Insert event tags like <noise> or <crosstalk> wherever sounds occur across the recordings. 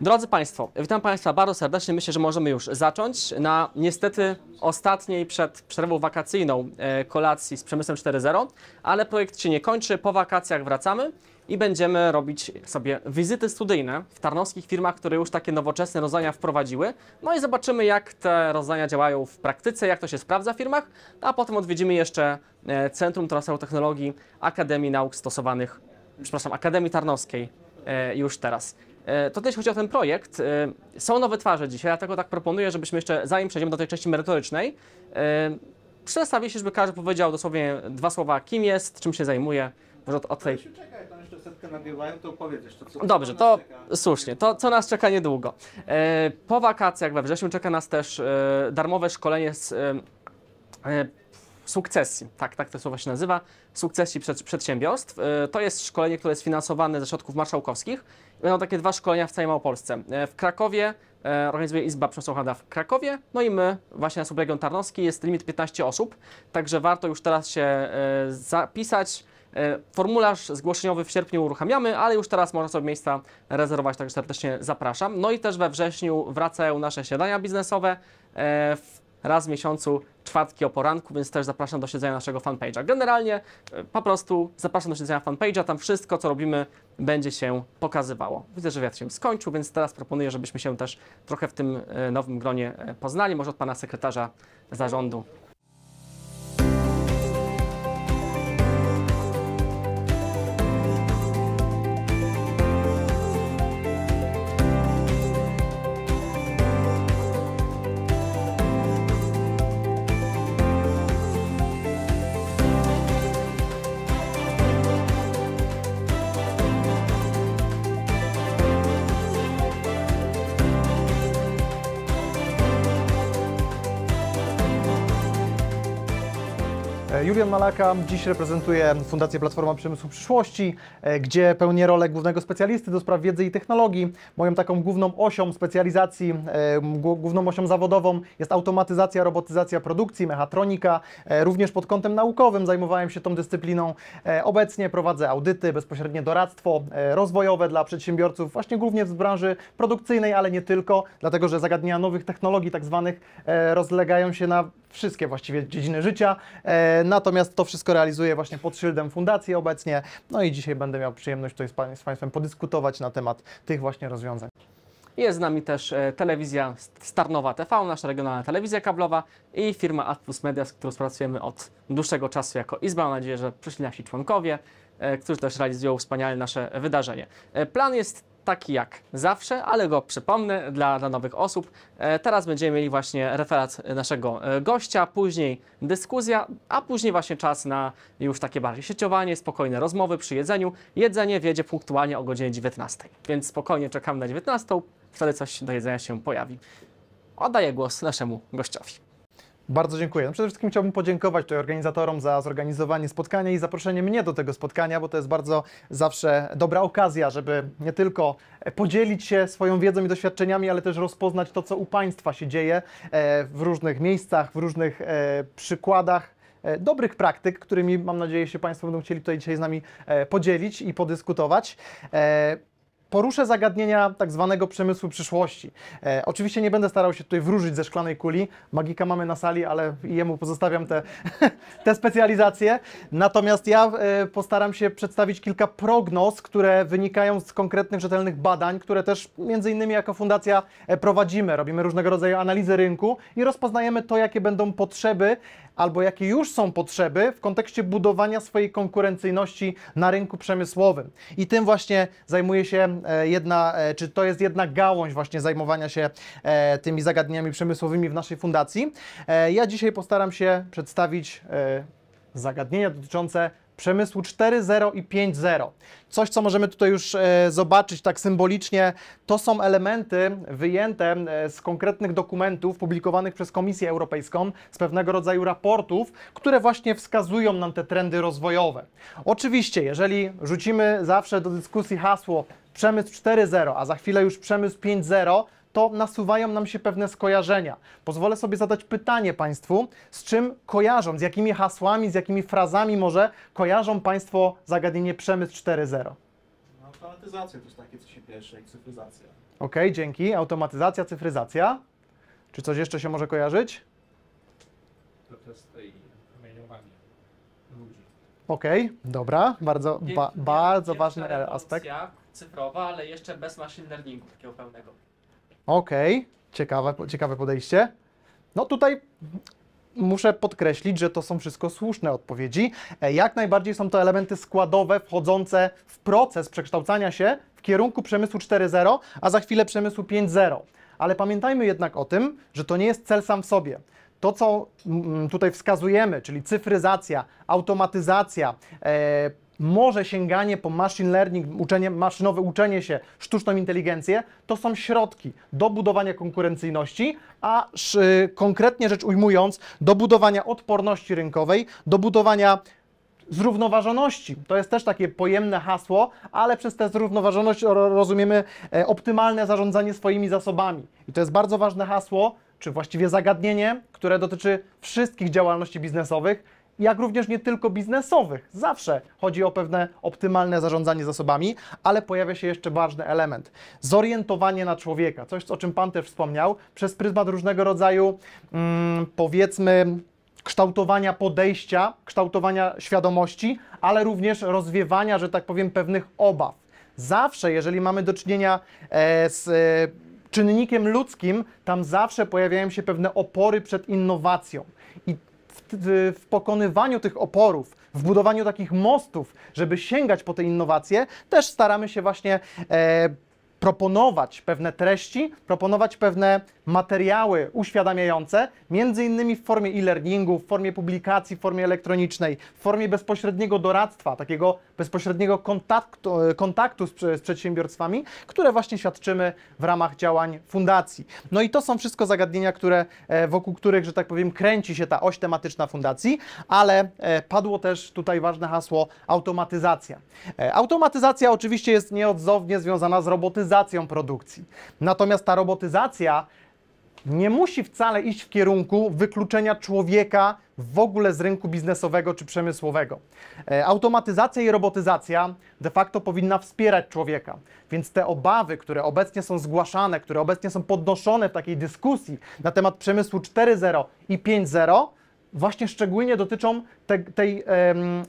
Drodzy Państwo, witam Państwa bardzo serdecznie. Myślę, że możemy już zacząć na niestety ostatniej przed przerwą wakacyjną e, kolacji z Przemysłem 4.0, ale projekt się nie kończy. Po wakacjach wracamy i będziemy robić sobie wizyty studyjne w tarnowskich firmach, które już takie nowoczesne rozwiązania wprowadziły. No i zobaczymy, jak te rozwiązania działają w praktyce, jak to się sprawdza w firmach, no a potem odwiedzimy jeszcze e, Centrum Transferu Technologii Akademii Nauk Stosowanych, przepraszam, Akademii Tarnowskiej e, już teraz. E, to też chodzi o ten projekt. E, są nowe twarze dzisiaj, dlatego tak proponuję, żebyśmy jeszcze, zanim przejdziemy do tej części merytorycznej, e, przedstawili się, żeby każdy powiedział dosłownie dwa słowa, kim jest, czym się zajmuje. Może od, od tej... Czekaj, tam jeszcze setkę to opowiedz jeszcze, co Dobrze, to czeka. słusznie, to co nas czeka niedługo. Po wakacjach we wrześniu czeka nas też darmowe szkolenie z sukcesji. Tak, tak to słowo się nazywa. Sukcesji przed, przedsiębiorstw. E, to jest szkolenie, które jest finansowane ze środków marszałkowskich. Będą takie dwa szkolenia w całej Małopolsce. E, w Krakowie e, organizuje Izba Przesłuchana w Krakowie, no i my, właśnie na subregion Tarnowski, jest limit 15 osób, także warto już teraz się zapisać. Formularz zgłoszeniowy w sierpniu uruchamiamy, ale już teraz można sobie miejsca rezerwować, także serdecznie zapraszam. No i też we wrześniu wracają nasze śniadania biznesowe. W raz w miesiącu, czwartki o poranku, więc też zapraszam do śledzenia naszego fanpage'a. Generalnie e, po prostu zapraszam do śledzenia fanpage'a, tam wszystko, co robimy, będzie się pokazywało. Widzę, że wiatr się skończył, więc teraz proponuję, żebyśmy się też trochę w tym e, nowym gronie e, poznali, może od pana sekretarza zarządu. E, Julian Malaka dziś reprezentuje Fundację Platforma Przemysłu Przyszłości, e, gdzie pełnię rolę głównego specjalisty do spraw wiedzy i technologii. Moją taką główną osią specjalizacji, e, główną osią zawodową jest automatyzacja, robotyzacja produkcji, mechatronika. Również pod kątem naukowym zajmowałem się tą dyscypliną. Obecnie prowadzę audyty, bezpośrednie doradztwo rozwojowe dla przedsiębiorców, właśnie głównie z branży produkcyjnej, ale nie tylko, dlatego że zagadnienia nowych technologii, tak zwanych, rozlegają się na wszystkie właściwie dziedziny życia. Natomiast to wszystko realizuję właśnie pod szyldem fundacji obecnie. No i dzisiaj będę miał przyjemność tutaj z, z Państwem podyskutować na temat tych właśnie rozwiązań. Jest z nami też e, telewizja Starnowa TV, nasza regionalna telewizja kablowa i firma Atplus Media, z którą współpracujemy od dłuższego czasu jako izba. Mam nadzieję, że przyszli nasi członkowie, e, którzy też realizują wspaniale nasze wydarzenie. E, plan jest taki jak zawsze, ale go przypomnę dla, dla nowych osób. E, teraz będziemy mieli właśnie referat naszego e, gościa, później dyskusja, a później właśnie czas na już takie bardziej sieciowanie, spokojne rozmowy przy jedzeniu. Jedzenie wjedzie punktualnie o godzinie 19, więc spokojnie czekamy na 19, wtedy coś do jedzenia się pojawi. Oddaję głos naszemu gościowi. Bardzo dziękuję. No przede wszystkim chciałbym podziękować tutaj organizatorom za zorganizowanie spotkania i zaproszenie mnie do tego spotkania, bo to jest bardzo zawsze dobra okazja, żeby nie tylko podzielić się swoją wiedzą i doświadczeniami, ale też rozpoznać to, co u Państwa się dzieje e, w różnych miejscach, w różnych e, przykładach e, dobrych praktyk, którymi mam nadzieję się Państwo będą chcieli tutaj dzisiaj z nami podzielić i podyskutować. Poruszę zagadnienia tak zwanego przemysłu przyszłości. E, oczywiście nie będę starał się tutaj wróżyć ze szklanej kuli. Magika mamy na sali, ale jemu pozostawiam te, <laughs> te specjalizacje. Natomiast ja e, postaram się przedstawić kilka prognoz, które wynikają z konkretnych rzetelnych badań, które też między innymi jako fundacja e, prowadzimy. Robimy różnego rodzaju analizy rynku i rozpoznajemy to, jakie będą potrzeby albo jakie już są potrzeby w kontekście budowania swojej konkurencyjności na rynku przemysłowym. I tym właśnie zajmuje się e, jedna, e, czy to jest jedna gałąź właśnie zajmowania się e, tymi zagadnieniami przemysłowymi w naszej fundacji. Ja dzisiaj postaram się przedstawić zagadnienia dotyczące przemysłu 4.0 i 5.0. Coś, co możemy tutaj już e, zobaczyć tak symbolicznie, to są elementy wyjęte e, z konkretnych dokumentów publikowanych przez Komisję Europejską, z pewnego rodzaju raportów, które właśnie wskazują nam te trendy rozwojowe. Oczywiście, jeżeli rzucimy zawsze do dyskusji hasło przemysł 4.0, a za chwilę już przemysł 5.0, to nasuwają nam się pewne skojarzenia. Pozwolę sobie zadać pytanie Państwu, z czym kojarzą, z jakimi hasłami, z jakimi frazami może kojarzą Państwo zagadnienie przemysł 4.0? No, automatyzacja to jest takie, co się pierwsze, i cyfryzacja. Okej, okay, dzięki. Automatyzacja, cyfryzacja. Czy coś jeszcze się może kojarzyć? Protesty i promieniowanie ludzi. Okej, okay, dobra, bardzo, ba, bardzo ważny aspekt. Cyfrowa, ale jeszcze bez machine learningu takiego pełnego. Okej, okay. ciekawe, ciekawe podejście. No tutaj muszę podkreślić, że to są wszystko słuszne odpowiedzi. E, jak najbardziej są to elementy składowe wchodzące w proces przekształcania się w kierunku przemysłu 4.0, a za chwilę przemysłu 5.0. Ale pamiętajmy jednak o tym, że to nie jest cel sam w sobie. To, co mm, tutaj wskazujemy, czyli cyfryzacja, automatyzacja, e, może sięganie po machine learning, uczenie, maszynowe uczenie się, sztuczną inteligencję, to są środki do budowania konkurencyjności, a y, konkretnie rzecz ujmując, do budowania odporności rynkowej, do budowania zrównoważoności. To jest też takie pojemne hasło, ale przez tę zrównoważoność rozumiemy e, optymalne zarządzanie swoimi zasobami. I to jest bardzo ważne hasło, czy właściwie zagadnienie, które dotyczy wszystkich działalności biznesowych, jak również nie tylko biznesowych. Zawsze chodzi o pewne optymalne zarządzanie zasobami, ale pojawia się jeszcze ważny element zorientowanie na człowieka, coś o czym Pan też wspomniał, przez pryzmat różnego rodzaju, mm, powiedzmy, kształtowania podejścia, kształtowania świadomości, ale również rozwiewania, że tak powiem, pewnych obaw. Zawsze, jeżeli mamy do czynienia e, z e, czynnikiem ludzkim, tam zawsze pojawiają się pewne opory przed innowacją w, pokonywaniu tych oporów, w budowaniu takich mostów, żeby sięgać po te innowacje, też staramy się właśnie e, proponować pewne treści, proponować pewne materiały uświadamiające, między innymi w formie e-learningu, w formie publikacji, w formie elektronicznej, w formie bezpośredniego doradztwa, takiego bezpośredniego kontaktu, e, kontaktu z, z, przedsiębiorstwami, które właśnie świadczymy w ramach działań fundacji. No i to są wszystko zagadnienia, które, e, wokół których, że tak powiem, kręci się ta oś tematyczna fundacji, ale e, padło też tutaj ważne hasło automatyzacja. Automatyzacja oczywiście jest nieodzownie związana z robotyzacją, robotyzacją produkcji. Natomiast ta robotyzacja nie musi wcale iść w kierunku wykluczenia człowieka w ogóle z rynku biznesowego czy przemysłowego. E, automatyzacja i robotyzacja de facto powinna wspierać człowieka, więc te obawy, które obecnie są zgłaszane, które obecnie są podnoszone w takiej dyskusji na temat przemysłu 4.0 i 5.0, właśnie szczególnie dotyczą te, tej,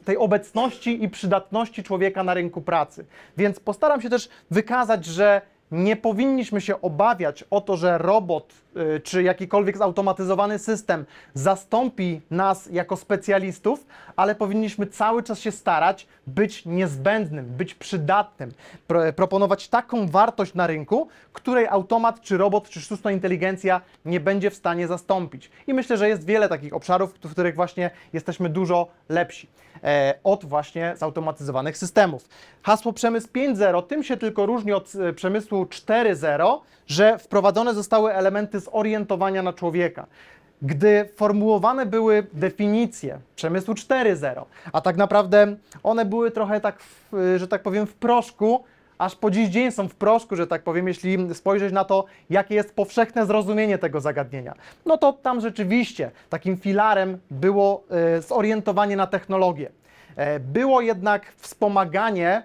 tej obecności i przydatności człowieka na rynku pracy. Więc postaram się też wykazać, że nie powinniśmy się obawiać o to, że robot y, czy jakikolwiek zautomatyzowany system zastąpi nas jako specjalistów, ale powinniśmy cały czas się starać być niezbędnym, być przydatnym, proponować taką wartość na rynku, której automat czy robot czy sztuczna inteligencja nie będzie w stanie zastąpić. I myślę, że jest wiele takich obszarów, w których właśnie jesteśmy dużo lepsi e, od właśnie zautomatyzowanych systemów. Hasło przemysł 5.0 tym się tylko różni od e, przemysłu 4.0, że wprowadzone zostały elementy zorientowania na człowieka. Gdy formułowane były definicje przemysłu 4.0, a tak naprawdę one były trochę tak, w, że tak powiem, w proszku, aż po dziś dzień są w proszku, że tak powiem, jeśli spojrzeć na to, jakie jest powszechne zrozumienie tego zagadnienia. No to tam rzeczywiście takim filarem było e, zorientowanie na technologię. E, było jednak wspomaganie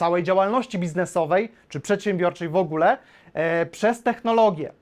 całej działalności biznesowej czy przedsiębiorczej w ogóle e, przez technologię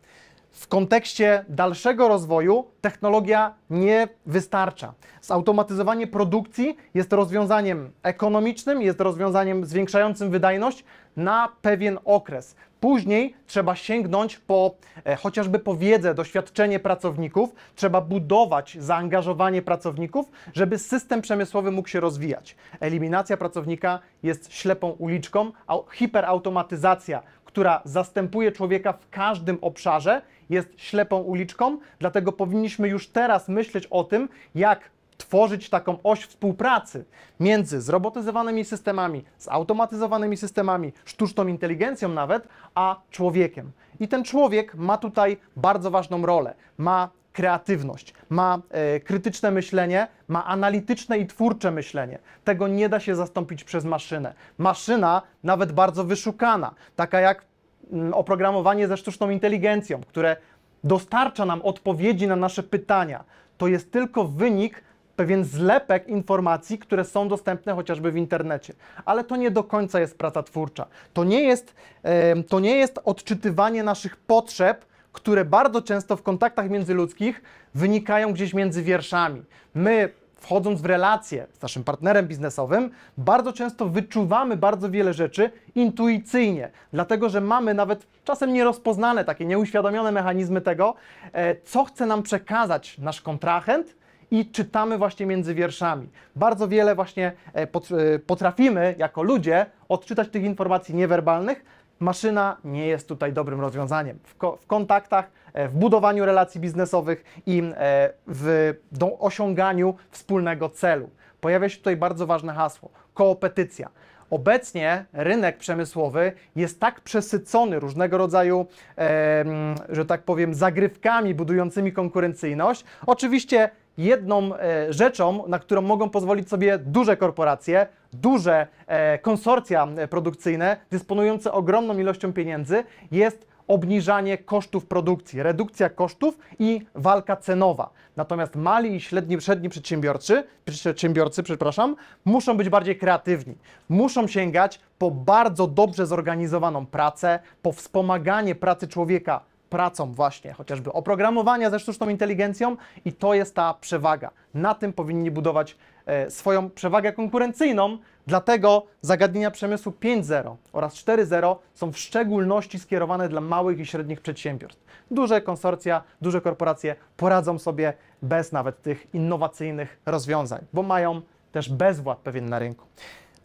w kontekście dalszego rozwoju technologia nie wystarcza. Zautomatyzowanie produkcji jest rozwiązaniem ekonomicznym, jest rozwiązaniem zwiększającym wydajność na pewien okres. Później trzeba sięgnąć po e, chociażby po wiedzę, doświadczenie pracowników, trzeba budować zaangażowanie pracowników, żeby system przemysłowy mógł się rozwijać. Eliminacja pracownika jest ślepą uliczką, a hiperautomatyzacja, która zastępuje człowieka w każdym obszarze, jest ślepą uliczką, dlatego powinniśmy już teraz myśleć o tym, jak tworzyć taką oś współpracy między zrobotyzowanymi systemami, zautomatyzowanymi systemami, sztuczną inteligencją nawet, a człowiekiem. I ten człowiek ma tutaj bardzo ważną rolę. Ma kreatywność, ma e, krytyczne myślenie, ma analityczne i twórcze myślenie. Tego nie da się zastąpić przez maszynę. Maszyna, nawet bardzo wyszukana, taka jak Mm, oprogramowanie ze sztuczną inteligencją, które dostarcza nam odpowiedzi na nasze pytania. To jest tylko wynik, pewien zlepek informacji, które są dostępne chociażby w internecie. Ale to nie do końca jest praca twórcza. To nie jest, to nie jest odczytywanie naszych potrzeb, które bardzo często w kontaktach międzyludzkich wynikają gdzieś między wierszami. My wchodząc w relacje z naszym partnerem biznesowym, bardzo często wyczuwamy bardzo wiele rzeczy intuicyjnie, dlatego że mamy nawet czasem nierozpoznane, takie nieuświadomione mechanizmy tego, e, co chce nam przekazać nasz kontrahent i czytamy właśnie między wierszami. Bardzo wiele właśnie e, e, potrafimy jako ludzie odczytać tych informacji niewerbalnych, maszyna nie jest tutaj dobrym rozwiązaniem. W, ko w kontaktach, e, w budowaniu relacji biznesowych i e, w osiąganiu wspólnego celu. Pojawia się tutaj bardzo ważne hasło koopetycja. Obecnie rynek przemysłowy jest tak przesycony różnego rodzaju, e, że tak powiem, zagrywkami budującymi konkurencyjność. Oczywiście jedną e, rzeczą, na którą mogą pozwolić sobie duże korporacje, duże e, konsorcja e, produkcyjne dysponujące ogromną ilością pieniędzy, jest obniżanie kosztów produkcji, redukcja kosztów i walka cenowa. Natomiast mali i średni, średni przedsiębiorcy, przedsiębiorcy przepraszam, muszą być bardziej kreatywni. Muszą sięgać po bardzo dobrze zorganizowaną pracę, po wspomaganie pracy człowieka pracą właśnie chociażby oprogramowania ze sztuczną inteligencją i to jest ta przewaga. Na tym powinni budować e, swoją przewagę konkurencyjną, dlatego zagadnienia przemysłu 5.0 oraz 4.0 są w szczególności skierowane dla małych i średnich przedsiębiorstw. Duże konsorcja, duże korporacje poradzą sobie bez nawet tych innowacyjnych rozwiązań, bo mają też bezwład pewien na rynku.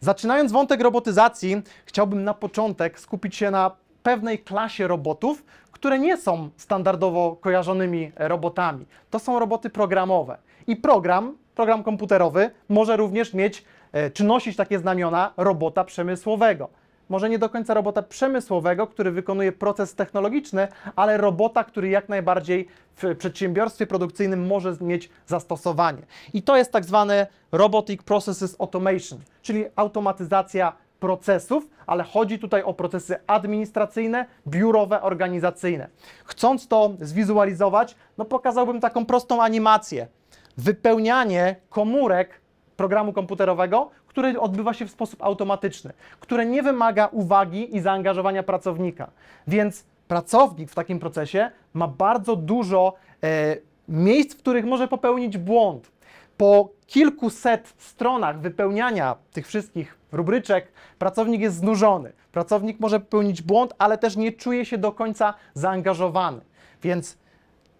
Zaczynając wątek robotyzacji, chciałbym na początek skupić się na pewnej klasie robotów, które nie są standardowo kojarzonymi e, robotami. To są roboty programowe. I program, program komputerowy, może również mieć e, czy nosić takie znamiona robota przemysłowego. Może nie do końca robota przemysłowego, który wykonuje proces technologiczny, ale robota, który jak najbardziej w przedsiębiorstwie produkcyjnym może mieć zastosowanie. I to jest tak zwany Robotic Processes Automation, czyli automatyzacja procesów, ale chodzi tutaj o procesy administracyjne, biurowe, organizacyjne. Chcąc to zwizualizować, no pokazałbym taką prostą animację. Wypełnianie komórek programu komputerowego, który odbywa się w sposób automatyczny, które nie wymaga uwagi i zaangażowania pracownika. Więc pracownik w takim procesie ma bardzo dużo e, miejsc, w których może popełnić błąd po kilkuset stronach wypełniania tych wszystkich rubryczek pracownik jest znużony. Pracownik może popełnić błąd, ale też nie czuje się do końca zaangażowany. Więc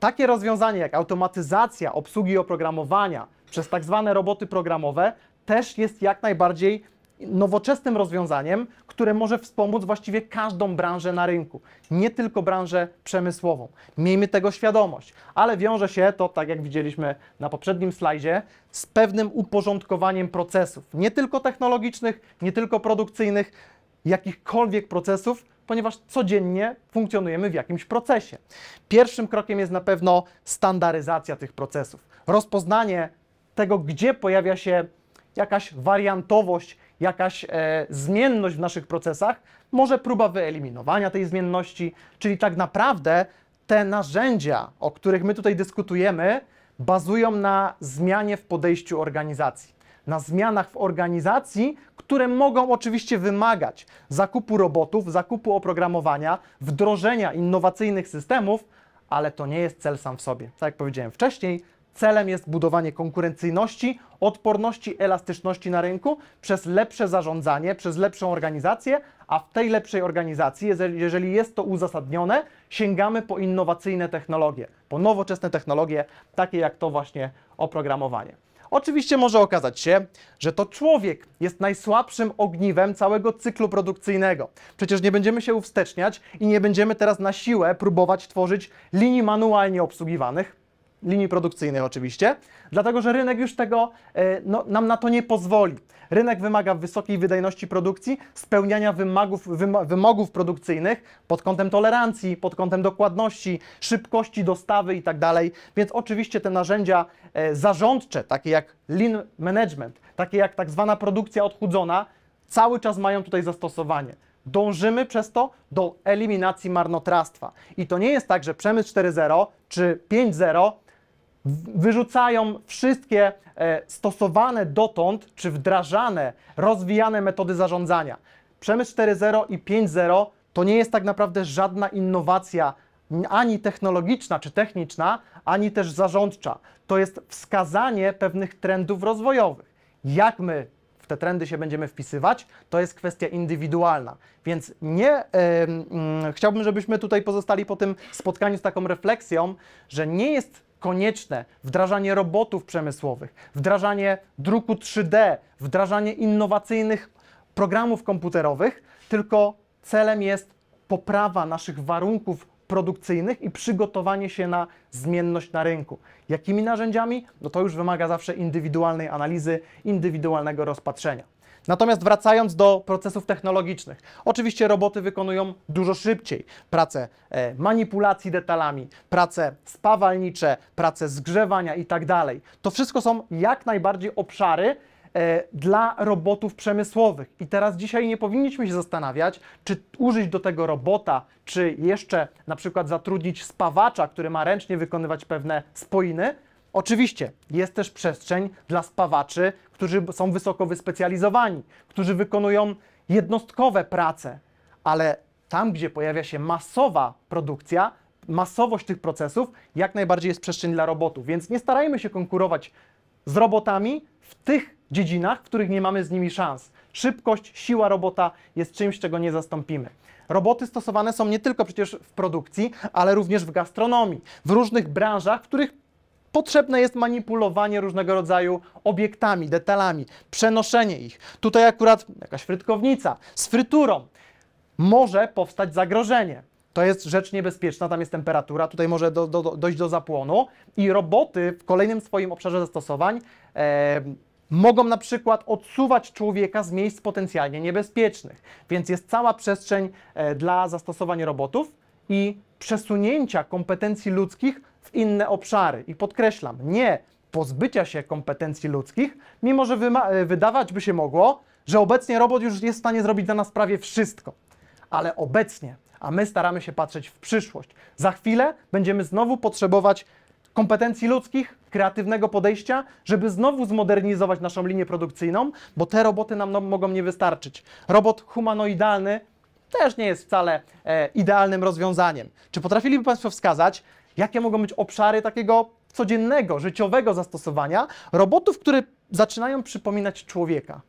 takie rozwiązanie jak automatyzacja obsługi oprogramowania przez tak zwane roboty programowe też jest jak najbardziej nowoczesnym rozwiązaniem, które może wspomóc właściwie każdą branżę na rynku, nie tylko branżę przemysłową. Miejmy tego świadomość, ale wiąże się to, tak jak widzieliśmy na poprzednim slajdzie, z pewnym uporządkowaniem procesów, nie tylko technologicznych, nie tylko produkcyjnych, jakichkolwiek procesów, ponieważ codziennie funkcjonujemy w jakimś procesie. Pierwszym krokiem jest na pewno standaryzacja tych procesów, rozpoznanie tego, gdzie pojawia się jakaś wariantowość jakaś e, zmienność w naszych procesach, może próba wyeliminowania tej zmienności, czyli tak naprawdę te narzędzia, o których my tutaj dyskutujemy, bazują na zmianie w podejściu organizacji, na zmianach w organizacji, które mogą oczywiście wymagać zakupu robotów, zakupu oprogramowania, wdrożenia innowacyjnych systemów, ale to nie jest cel sam w sobie. Tak jak powiedziałem wcześniej, Celem jest budowanie konkurencyjności, odporności, elastyczności na rynku przez lepsze zarządzanie, przez lepszą organizację, a w tej lepszej organizacji, jeżeli jest to uzasadnione, sięgamy po innowacyjne technologie, po nowoczesne technologie, takie jak to właśnie oprogramowanie. Oczywiście może okazać się, że to człowiek jest najsłabszym ogniwem całego cyklu produkcyjnego. Przecież nie będziemy się uwsteczniać i nie będziemy teraz na siłę próbować tworzyć linii manualnie obsługiwanych, linii produkcyjnych oczywiście, dlatego że rynek już tego e, no, nam na to nie pozwoli. Rynek wymaga wysokiej wydajności produkcji, spełniania wymagów, wymogów produkcyjnych pod kątem tolerancji, pod kątem dokładności, szybkości dostawy itd. Tak Więc oczywiście te narzędzia e, zarządcze, takie jak lean management, takie jak tak zwana produkcja odchudzona, cały czas mają tutaj zastosowanie. Dążymy przez to do eliminacji marnotrawstwa. I to nie jest tak, że przemysł 4.0 czy 5.0 wyrzucają wszystkie e, stosowane dotąd, czy wdrażane, rozwijane metody zarządzania. Przemysł 4.0 i 5.0 to nie jest tak naprawdę żadna innowacja ani technologiczna czy techniczna, ani też zarządcza. To jest wskazanie pewnych trendów rozwojowych. Jak my w te trendy się będziemy wpisywać, to jest kwestia indywidualna. Więc nie yy, yy, chciałbym, żebyśmy tutaj pozostali po tym spotkaniu z taką refleksją, że nie jest konieczne wdrażanie robotów przemysłowych, wdrażanie druku 3D, wdrażanie innowacyjnych programów komputerowych, tylko celem jest poprawa naszych warunków produkcyjnych i przygotowanie się na zmienność na rynku. Jakimi narzędziami? No to już wymaga zawsze indywidualnej analizy, indywidualnego rozpatrzenia. Natomiast wracając do procesów technologicznych, oczywiście roboty wykonują dużo szybciej pracę e, manipulacji detalami, pracę spawalnicze, pracę zgrzewania i tak dalej. To wszystko są jak najbardziej obszary, e, dla robotów przemysłowych. I teraz dzisiaj nie powinniśmy się zastanawiać, czy użyć do tego robota, czy jeszcze na przykład zatrudnić spawacza, który ma ręcznie wykonywać pewne spoiny. Oczywiście jest też przestrzeń dla spawaczy którzy są wysoko wyspecjalizowani, którzy wykonują jednostkowe prace, ale tam, gdzie pojawia się masowa produkcja, masowość tych procesów, jak najbardziej jest przestrzeń dla robotów. Więc nie starajmy się konkurować z robotami w tych dziedzinach, w których nie mamy z nimi szans. Szybkość, siła robota jest czymś, czego nie zastąpimy. Roboty stosowane są nie tylko przecież w produkcji, ale również w gastronomii, w różnych branżach, w których potrzebne jest manipulowanie różnego rodzaju obiektami, detalami, przenoszenie ich. Tutaj akurat jakaś frytkownica z fryturą. Może powstać zagrożenie. To jest rzecz niebezpieczna, tam jest temperatura, tutaj może do, do, dojść do zapłonu i roboty w kolejnym swoim obszarze zastosowań e, mogą na przykład odsuwać człowieka z miejsc potencjalnie niebezpiecznych. Więc jest cała przestrzeń e, dla zastosowań robotów i przesunięcia kompetencji ludzkich w inne obszary. I podkreślam, nie pozbycia się kompetencji ludzkich, mimo że e, wydawać by się mogło, że obecnie robot już jest w stanie zrobić dla nas prawie wszystko. Ale obecnie, a my staramy się patrzeć w przyszłość. Za chwilę będziemy znowu potrzebować kompetencji ludzkich, kreatywnego podejścia, żeby znowu zmodernizować naszą linię produkcyjną, bo te roboty nam no, mogą nie wystarczyć. Robot humanoidalny też nie jest wcale e, idealnym rozwiązaniem. Czy potrafiliby Państwo wskazać, Jakie mogą być obszary takiego codziennego, życiowego zastosowania robotów, które zaczynają przypominać człowieka?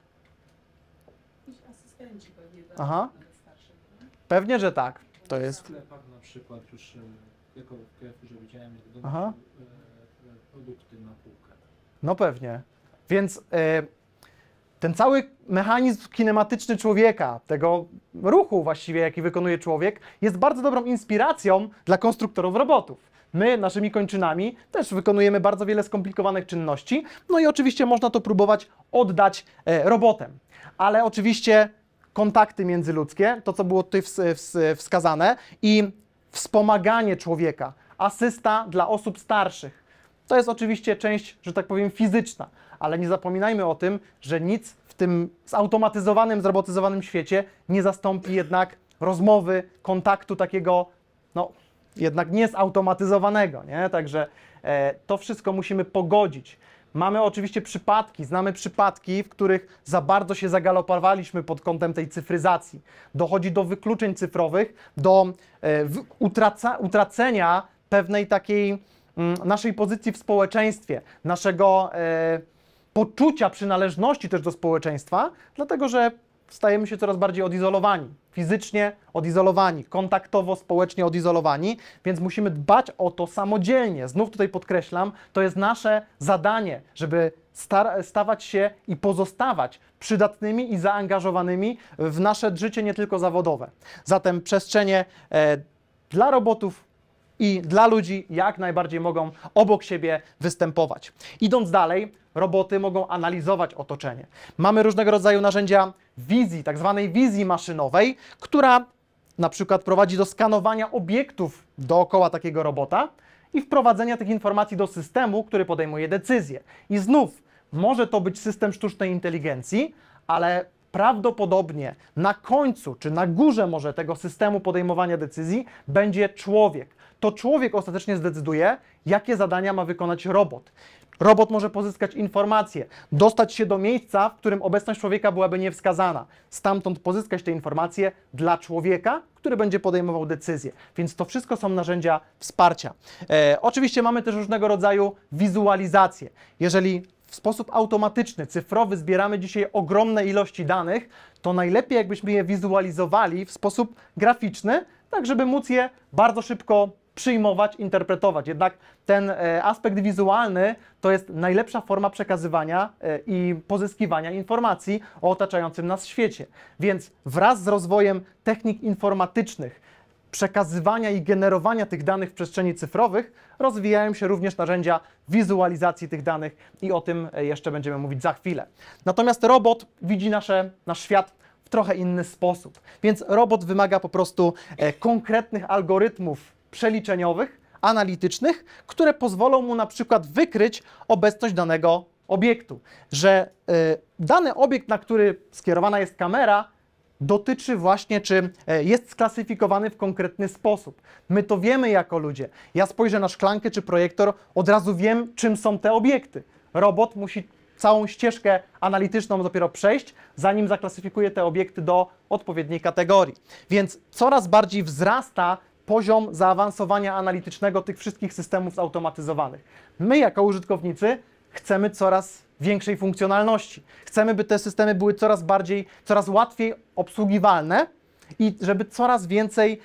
Asystenci pewnie. Tak? Aha. Pewnie, że tak. To jest. na przykład już e, jako że widziałem e, e, produkty na półkę. No pewnie. Więc ten cały mechanizm kinematyczny człowieka, tego ruchu właściwie, jaki wykonuje człowiek, jest bardzo dobrą inspiracją dla konstruktorów robotów. My naszymi kończynami też wykonujemy bardzo wiele skomplikowanych czynności, no i oczywiście można to próbować oddać e, robotem. Ale oczywiście kontakty międzyludzkie, to co było tutaj wskazane, i wspomaganie człowieka, asysta dla osób starszych. To jest oczywiście część, że tak powiem, fizyczna, ale nie zapominajmy o tym, że nic w tym zautomatyzowanym, zrobotyzowanym świecie nie zastąpi jednak rozmowy, kontaktu takiego, no, jednak nie zautomatyzowanego, nie? Także e, to wszystko musimy pogodzić. Mamy oczywiście przypadki, znamy przypadki, w których za bardzo się zagalopowaliśmy pod kątem tej cyfryzacji. Dochodzi do wykluczeń cyfrowych, do e, utraca, utracenia pewnej takiej mm, naszej pozycji w społeczeństwie, naszego e, poczucia przynależności też do społeczeństwa, dlatego że stajemy się coraz bardziej odizolowani, fizycznie odizolowani, kontaktowo, społecznie odizolowani, więc musimy dbać o to samodzielnie. Znów tutaj podkreślam, to jest nasze zadanie, żeby stawać się i pozostawać przydatnymi i zaangażowanymi w nasze życie nie tylko zawodowe. Zatem przestrzenie e, dla robotów i dla ludzi jak najbardziej mogą obok siebie występować. Idąc dalej, roboty mogą analizować otoczenie. Mamy różnego rodzaju narzędzia wizji, tak zwanej wizji maszynowej, która na przykład prowadzi do skanowania obiektów dookoła takiego robota i wprowadzenia tych informacji do systemu, który podejmuje decyzje. I znów może to być system sztucznej inteligencji, ale prawdopodobnie na końcu czy na górze może tego systemu podejmowania decyzji będzie człowiek, to człowiek ostatecznie zdecyduje, jakie zadania ma wykonać robot. Robot może pozyskać informacje, dostać się do miejsca, w którym obecność człowieka byłaby niewskazana, stamtąd pozyskać te informacje dla człowieka, który będzie podejmował decyzje. Więc to wszystko są narzędzia wsparcia. E, oczywiście mamy też różnego rodzaju wizualizacje. Jeżeli w sposób automatyczny, cyfrowy zbieramy dzisiaj ogromne ilości danych, to najlepiej jakbyśmy je wizualizowali w sposób graficzny, tak żeby móc je bardzo szybko przyjmować, interpretować. Jednak ten e, aspekt wizualny to jest najlepsza forma przekazywania e, i pozyskiwania informacji o otaczającym nas świecie. Więc wraz z rozwojem technik informatycznych, przekazywania i generowania tych danych w przestrzeni cyfrowych rozwijają się również narzędzia wizualizacji tych danych i o tym e, jeszcze będziemy mówić za chwilę. Natomiast robot widzi nasze, nasz świat w trochę inny sposób, więc robot wymaga po prostu konkretnych algorytmów przeliczeniowych, analitycznych, które pozwolą mu na przykład wykryć obecność danego obiektu, że y, dany obiekt, na który skierowana jest kamera, dotyczy właśnie, czy y, jest sklasyfikowany w konkretny sposób. My to wiemy jako ludzie. Ja spojrzę na szklankę czy projektor, od razu wiem, czym są te obiekty. Robot musi całą ścieżkę analityczną dopiero przejść, zanim zaklasyfikuje te obiekty do odpowiedniej kategorii. Więc coraz bardziej wzrasta poziom zaawansowania analitycznego tych wszystkich systemów zautomatyzowanych. My, jako użytkownicy, chcemy coraz większej funkcjonalności. Chcemy, by te systemy były coraz bardziej, coraz łatwiej obsługiwalne i żeby coraz więcej e,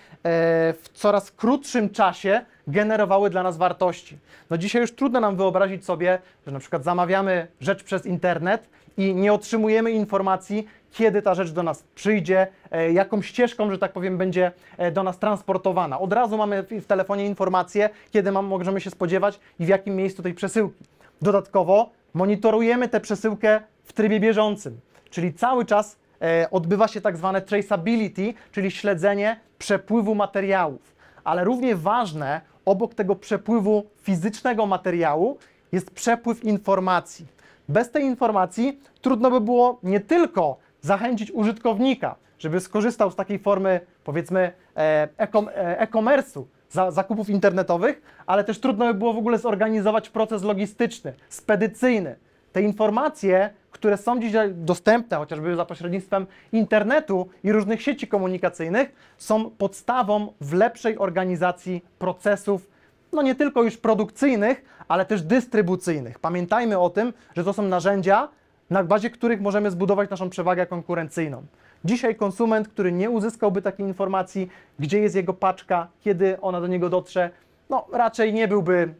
w coraz krótszym czasie generowały dla nas wartości. No dzisiaj już trudno nam wyobrazić sobie, że na przykład zamawiamy rzecz przez internet i nie otrzymujemy informacji, kiedy ta rzecz do nas przyjdzie, e, jaką ścieżką, że tak powiem, będzie e, do nas transportowana. Od razu mamy w telefonie informację, kiedy możemy się spodziewać i w jakim miejscu tej przesyłki. Dodatkowo monitorujemy tę przesyłkę w trybie bieżącym, czyli cały czas e, odbywa się tak zwane traceability, czyli śledzenie przepływu materiałów. Ale równie ważne, obok tego przepływu fizycznego materiału, jest przepływ informacji. Bez tej informacji trudno by było nie tylko zachęcić użytkownika, żeby skorzystał z takiej formy, powiedzmy, e, e, e-commerce'u, za, zakupów internetowych, ale też trudno by było w ogóle zorganizować proces logistyczny, spedycyjny. Te informacje, które są dzisiaj dostępne, chociażby za pośrednictwem internetu i różnych sieci komunikacyjnych, są podstawą w lepszej organizacji procesów, no nie tylko już produkcyjnych, ale też dystrybucyjnych. Pamiętajmy o tym, że to są narzędzia, na bazie których możemy zbudować naszą przewagę konkurencyjną. Dzisiaj konsument, który nie uzyskałby takiej informacji, gdzie jest jego paczka, kiedy ona do niego dotrze, no raczej nie byłby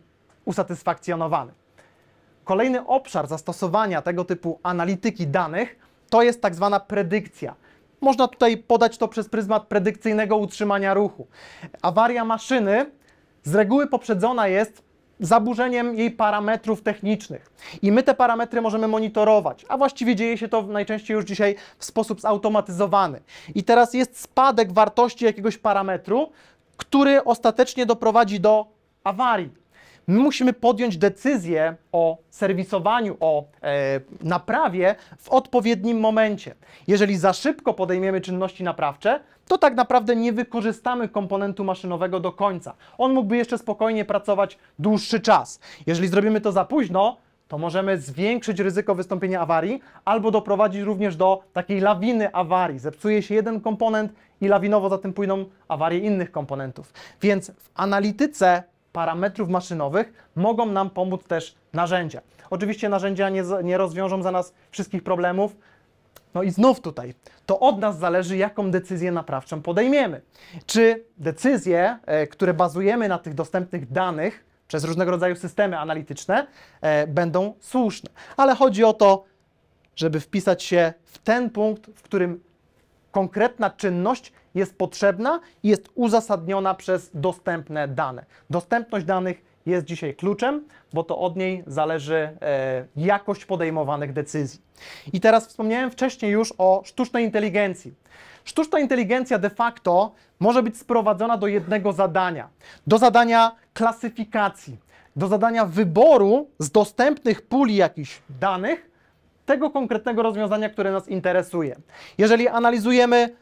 usatysfakcjonowany. Kolejny obszar zastosowania tego typu analityki danych to jest tak zwana predykcja. Można tutaj podać to przez pryzmat predykcyjnego utrzymania ruchu. Awaria maszyny z reguły poprzedzona jest zaburzeniem jej parametrów technicznych. I my te parametry możemy monitorować, a właściwie dzieje się to najczęściej już dzisiaj w sposób zautomatyzowany. I teraz jest spadek wartości jakiegoś parametru, który ostatecznie doprowadzi do awarii. My musimy podjąć decyzję o serwisowaniu, o e, naprawie w odpowiednim momencie. Jeżeli za szybko podejmiemy czynności naprawcze, to tak naprawdę nie wykorzystamy komponentu maszynowego do końca. On mógłby jeszcze spokojnie pracować dłuższy czas. Jeżeli zrobimy to za późno, to możemy zwiększyć ryzyko wystąpienia awarii albo doprowadzić również do takiej lawiny awarii. Zepsuje się jeden komponent i lawinowo za tym pójdą awarie innych komponentów. Więc w analityce parametrów maszynowych mogą nam pomóc też narzędzia. Oczywiście narzędzia nie, nie rozwiążą za nas wszystkich problemów, no i znów tutaj, to od nas zależy, jaką decyzję naprawczą podejmiemy. Czy decyzje, e, które bazujemy na tych dostępnych danych przez różnego rodzaju systemy analityczne, e, będą słuszne. Ale chodzi o to, żeby wpisać się w ten punkt, w którym konkretna czynność jest potrzebna i jest uzasadniona przez dostępne dane. Dostępność danych jest dzisiaj kluczem, bo to od niej zależy e, jakość podejmowanych decyzji. I teraz wspomniałem wcześniej już o sztucznej inteligencji. Sztuczna inteligencja de facto może być sprowadzona do jednego zadania, do zadania klasyfikacji, do zadania wyboru z dostępnych puli jakichś danych tego konkretnego rozwiązania, które nas interesuje. Jeżeli analizujemy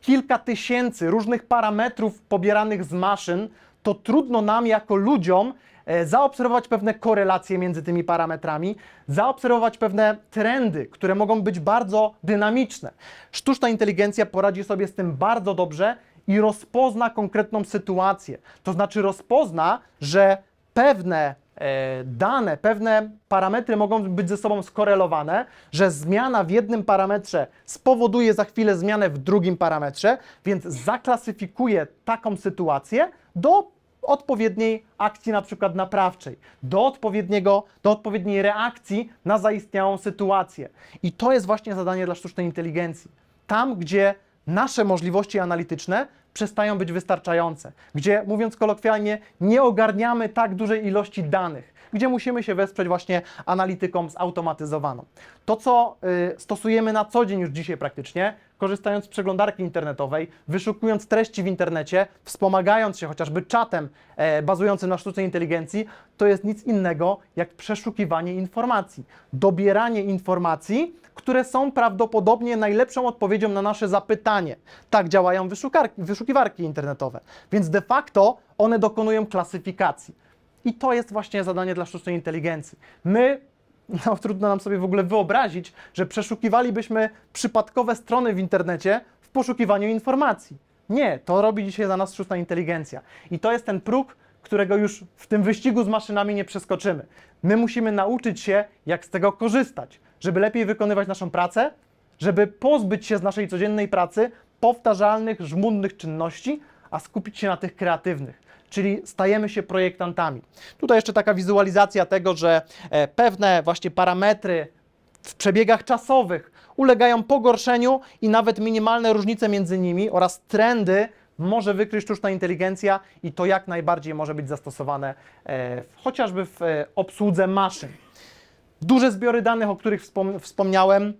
kilka tysięcy różnych parametrów pobieranych z maszyn, to trudno nam jako ludziom e, zaobserwować pewne korelacje między tymi parametrami, zaobserwować pewne trendy, które mogą być bardzo dynamiczne. Sztuczna inteligencja poradzi sobie z tym bardzo dobrze i rozpozna konkretną sytuację. To znaczy rozpozna, że pewne e, dane, pewne parametry mogą być ze sobą skorelowane, że zmiana w jednym parametrze spowoduje za chwilę zmianę w drugim parametrze, więc zaklasyfikuje taką sytuację do odpowiedniej akcji na przykład naprawczej, do, odpowiedniego, do odpowiedniej reakcji na zaistniałą sytuację. I to jest właśnie zadanie dla sztucznej inteligencji. Tam, gdzie nasze możliwości analityczne przestają być wystarczające, gdzie, mówiąc kolokwialnie, nie ogarniamy tak dużej ilości danych, gdzie musimy się wesprzeć właśnie analityką zautomatyzowaną. To, co y, stosujemy na co dzień już dzisiaj praktycznie, korzystając z przeglądarki internetowej, wyszukując treści w internecie, wspomagając się chociażby czatem e, bazującym na sztucznej inteligencji, to jest nic innego jak przeszukiwanie informacji, dobieranie informacji, które są prawdopodobnie najlepszą odpowiedzią na nasze zapytanie. Tak działają wyszukiwarki internetowe. Więc de facto one dokonują klasyfikacji. I to jest właśnie zadanie dla sztucznej inteligencji. My <laughs> no, trudno nam sobie w ogóle wyobrazić, że przeszukiwalibyśmy przypadkowe strony w internecie w poszukiwaniu informacji. Nie, to robi dzisiaj za nas sztuczna inteligencja. I to jest ten próg, którego już w tym wyścigu z maszynami nie przeskoczymy. My musimy nauczyć się, jak z tego korzystać, żeby lepiej wykonywać naszą pracę, żeby pozbyć się z naszej codziennej pracy powtarzalnych, żmudnych czynności, a skupić się na tych kreatywnych czyli stajemy się projektantami. Tutaj jeszcze taka wizualizacja tego, że e, pewne właśnie parametry w przebiegach czasowych ulegają pogorszeniu i nawet minimalne różnice między nimi oraz trendy może wykryć sztuczna inteligencja i to jak najbardziej może być zastosowane e, chociażby w e, obsłudze maszyn. Duże zbiory danych, o których wspom wspomniałem,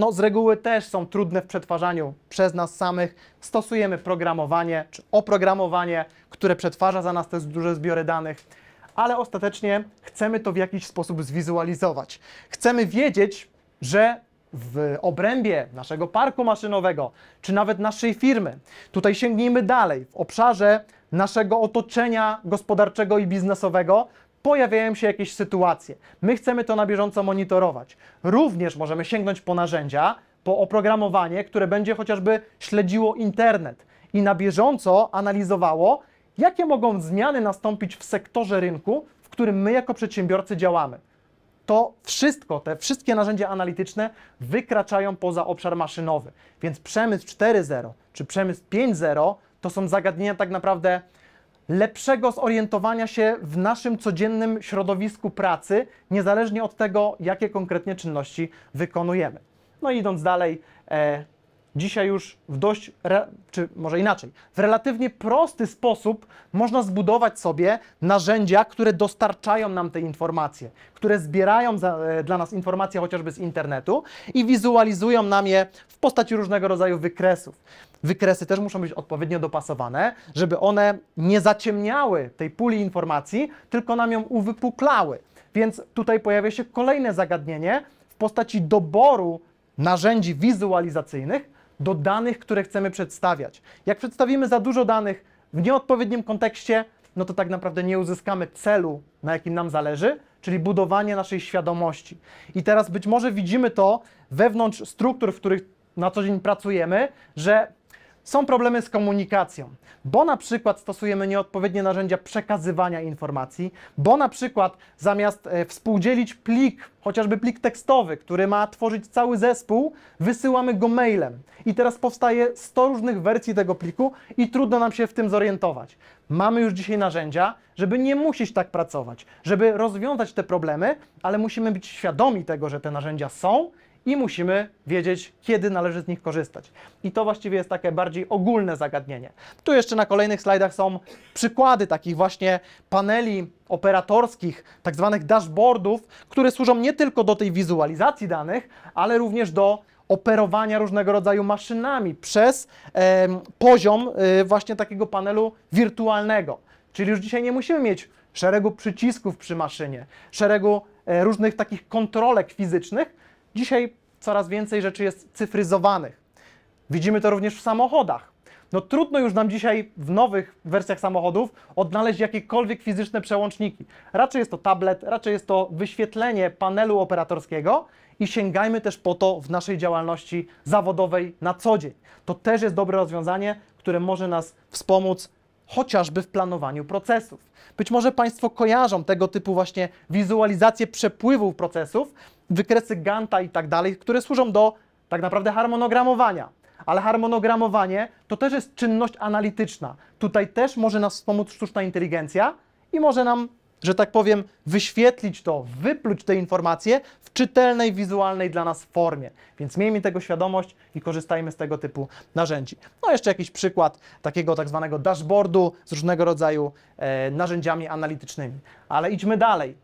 no z reguły też są trudne w przetwarzaniu przez nas samych. Stosujemy programowanie czy oprogramowanie, które przetwarza za nas te duże zbiory danych, ale ostatecznie chcemy to w jakiś sposób zwizualizować. Chcemy wiedzieć, że w obrębie naszego parku maszynowego, czy nawet naszej firmy. Tutaj sięgnijmy dalej, w obszarze naszego otoczenia gospodarczego i biznesowego pojawiają się jakieś sytuacje. My chcemy to na bieżąco monitorować. Również możemy sięgnąć po narzędzia, po oprogramowanie, które będzie chociażby śledziło internet i na bieżąco analizowało, jakie mogą zmiany nastąpić w sektorze rynku, w którym my jako przedsiębiorcy działamy. To wszystko, te wszystkie narzędzia analityczne wykraczają poza obszar maszynowy. Więc przemysł 4.0 czy przemysł 5.0 to są zagadnienia tak naprawdę lepszego zorientowania się w naszym codziennym środowisku pracy, niezależnie od tego, jakie konkretnie czynności wykonujemy. No i idąc dalej, e, dzisiaj już w dość, czy może inaczej, w relatywnie prosty sposób można zbudować sobie narzędzia, które dostarczają nam te informacje, które zbierają za, e, dla nas informacje chociażby z internetu i wizualizują nam je w postaci różnego rodzaju wykresów. Wykresy też muszą być odpowiednio dopasowane, żeby one nie zaciemniały tej puli informacji, tylko nam ją uwypuklały. Więc tutaj pojawia się kolejne zagadnienie w postaci doboru narzędzi wizualizacyjnych, do danych, które chcemy przedstawiać. Jak przedstawimy za dużo danych w nieodpowiednim kontekście, no to tak naprawdę nie uzyskamy celu, na jakim nam zależy, czyli budowanie naszej świadomości. I teraz być może widzimy to wewnątrz struktur, w których na co dzień pracujemy, że są problemy z komunikacją, bo na przykład stosujemy nieodpowiednie narzędzia przekazywania informacji, bo na przykład zamiast e, współdzielić plik, chociażby plik tekstowy, który ma tworzyć cały zespół, wysyłamy go mailem. I teraz powstaje 100 różnych wersji tego pliku i trudno nam się w tym zorientować. Mamy już dzisiaj narzędzia, żeby nie musieć tak pracować, żeby rozwiązać te problemy, ale musimy być świadomi tego, że te narzędzia są i musimy wiedzieć, kiedy należy z nich korzystać. I to właściwie jest takie bardziej ogólne zagadnienie. Tu jeszcze na kolejnych slajdach są przykłady takich właśnie paneli operatorskich, tak zwanych dashboardów, które służą nie tylko do tej wizualizacji danych, ale również do operowania różnego rodzaju maszynami przez e, poziom e, właśnie takiego panelu wirtualnego. Czyli już dzisiaj nie musimy mieć szeregu przycisków przy maszynie, szeregu e, różnych takich kontrolek fizycznych, Dzisiaj coraz więcej rzeczy jest cyfryzowanych. Widzimy to również w samochodach. No trudno już nam dzisiaj w nowych wersjach samochodów odnaleźć jakiekolwiek fizyczne przełączniki. Raczej jest to tablet, raczej jest to wyświetlenie panelu operatorskiego i sięgajmy też po to w naszej działalności zawodowej na co dzień. To też jest dobre rozwiązanie, które może nas wspomóc chociażby w planowaniu procesów. Być może Państwo kojarzą tego typu właśnie wizualizacje przepływów procesów, wykresy Ganta i tak dalej, które służą do tak naprawdę harmonogramowania. Ale harmonogramowanie to też jest czynność analityczna. Tutaj też może nas wspomóc sztuczna inteligencja i może nam że tak powiem, wyświetlić to, wypluć te informacje w czytelnej, wizualnej dla nas formie. Więc miejmy tego świadomość i korzystajmy z tego typu narzędzi. No jeszcze jakiś przykład takiego tak zwanego dashboardu z różnego rodzaju e, narzędziami analitycznymi. Ale idźmy dalej.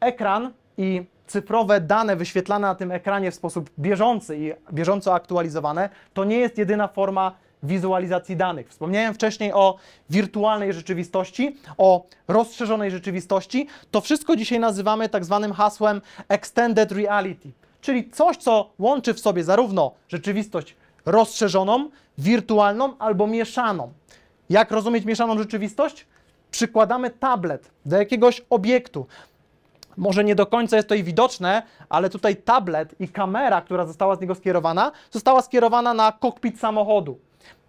Ekran i cyfrowe dane wyświetlane na tym ekranie w sposób bieżący i bieżąco aktualizowane, to nie jest jedyna forma wizualizacji danych. Wspomniałem wcześniej o wirtualnej rzeczywistości, o rozszerzonej rzeczywistości. To wszystko dzisiaj nazywamy tak zwanym hasłem extended reality, czyli coś, co łączy w sobie zarówno rzeczywistość rozszerzoną, wirtualną albo mieszaną. Jak rozumieć mieszaną rzeczywistość? Przykładamy tablet do jakiegoś obiektu, może nie do końca jest to i widoczne, ale tutaj tablet i kamera, która została z niego skierowana, została skierowana na kokpit samochodu.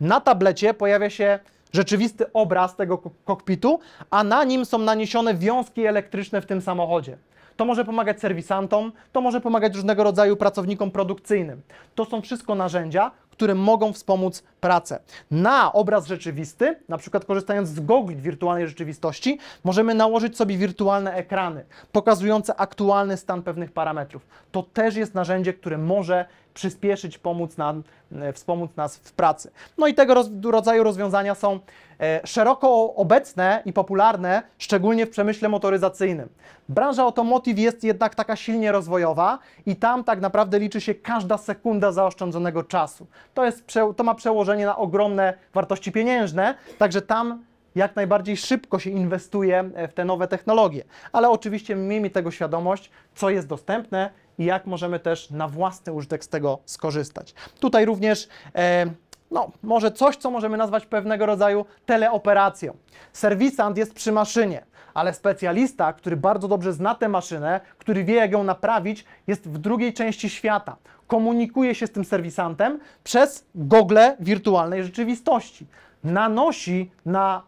Na tablecie pojawia się rzeczywisty obraz tego kokpitu, a na nim są naniesione wiązki elektryczne w tym samochodzie. To może pomagać serwisantom, to może pomagać różnego rodzaju pracownikom produkcyjnym. To są wszystko narzędzia, które mogą wspomóc pracę. Na obraz rzeczywisty, na przykład korzystając z gogli wirtualnej rzeczywistości, możemy nałożyć sobie wirtualne ekrany pokazujące aktualny stan pewnych parametrów. To też jest narzędzie, które może przyspieszyć, pomóc nam, e, wspomóc nas w pracy. No i tego rodzaju rozwiązania są e, szeroko obecne i popularne, szczególnie w przemyśle motoryzacyjnym. Branża automotive jest jednak taka silnie rozwojowa i tam tak naprawdę liczy się każda sekunda zaoszczędzonego czasu. To, jest, to ma przełożenie na ogromne wartości pieniężne, także tam jak najbardziej szybko się inwestuje e, w te nowe technologie. Ale oczywiście miejmy tego świadomość, co jest dostępne i jak możemy też na własny użytek z tego skorzystać. Tutaj również e, no, może coś, co możemy nazwać pewnego rodzaju teleoperacją. Serwisant jest przy maszynie, ale specjalista, który bardzo dobrze zna tę maszynę, który wie, jak ją naprawić, jest w drugiej części świata. Komunikuje się z tym serwisantem przez gogle wirtualnej rzeczywistości. Nanosi na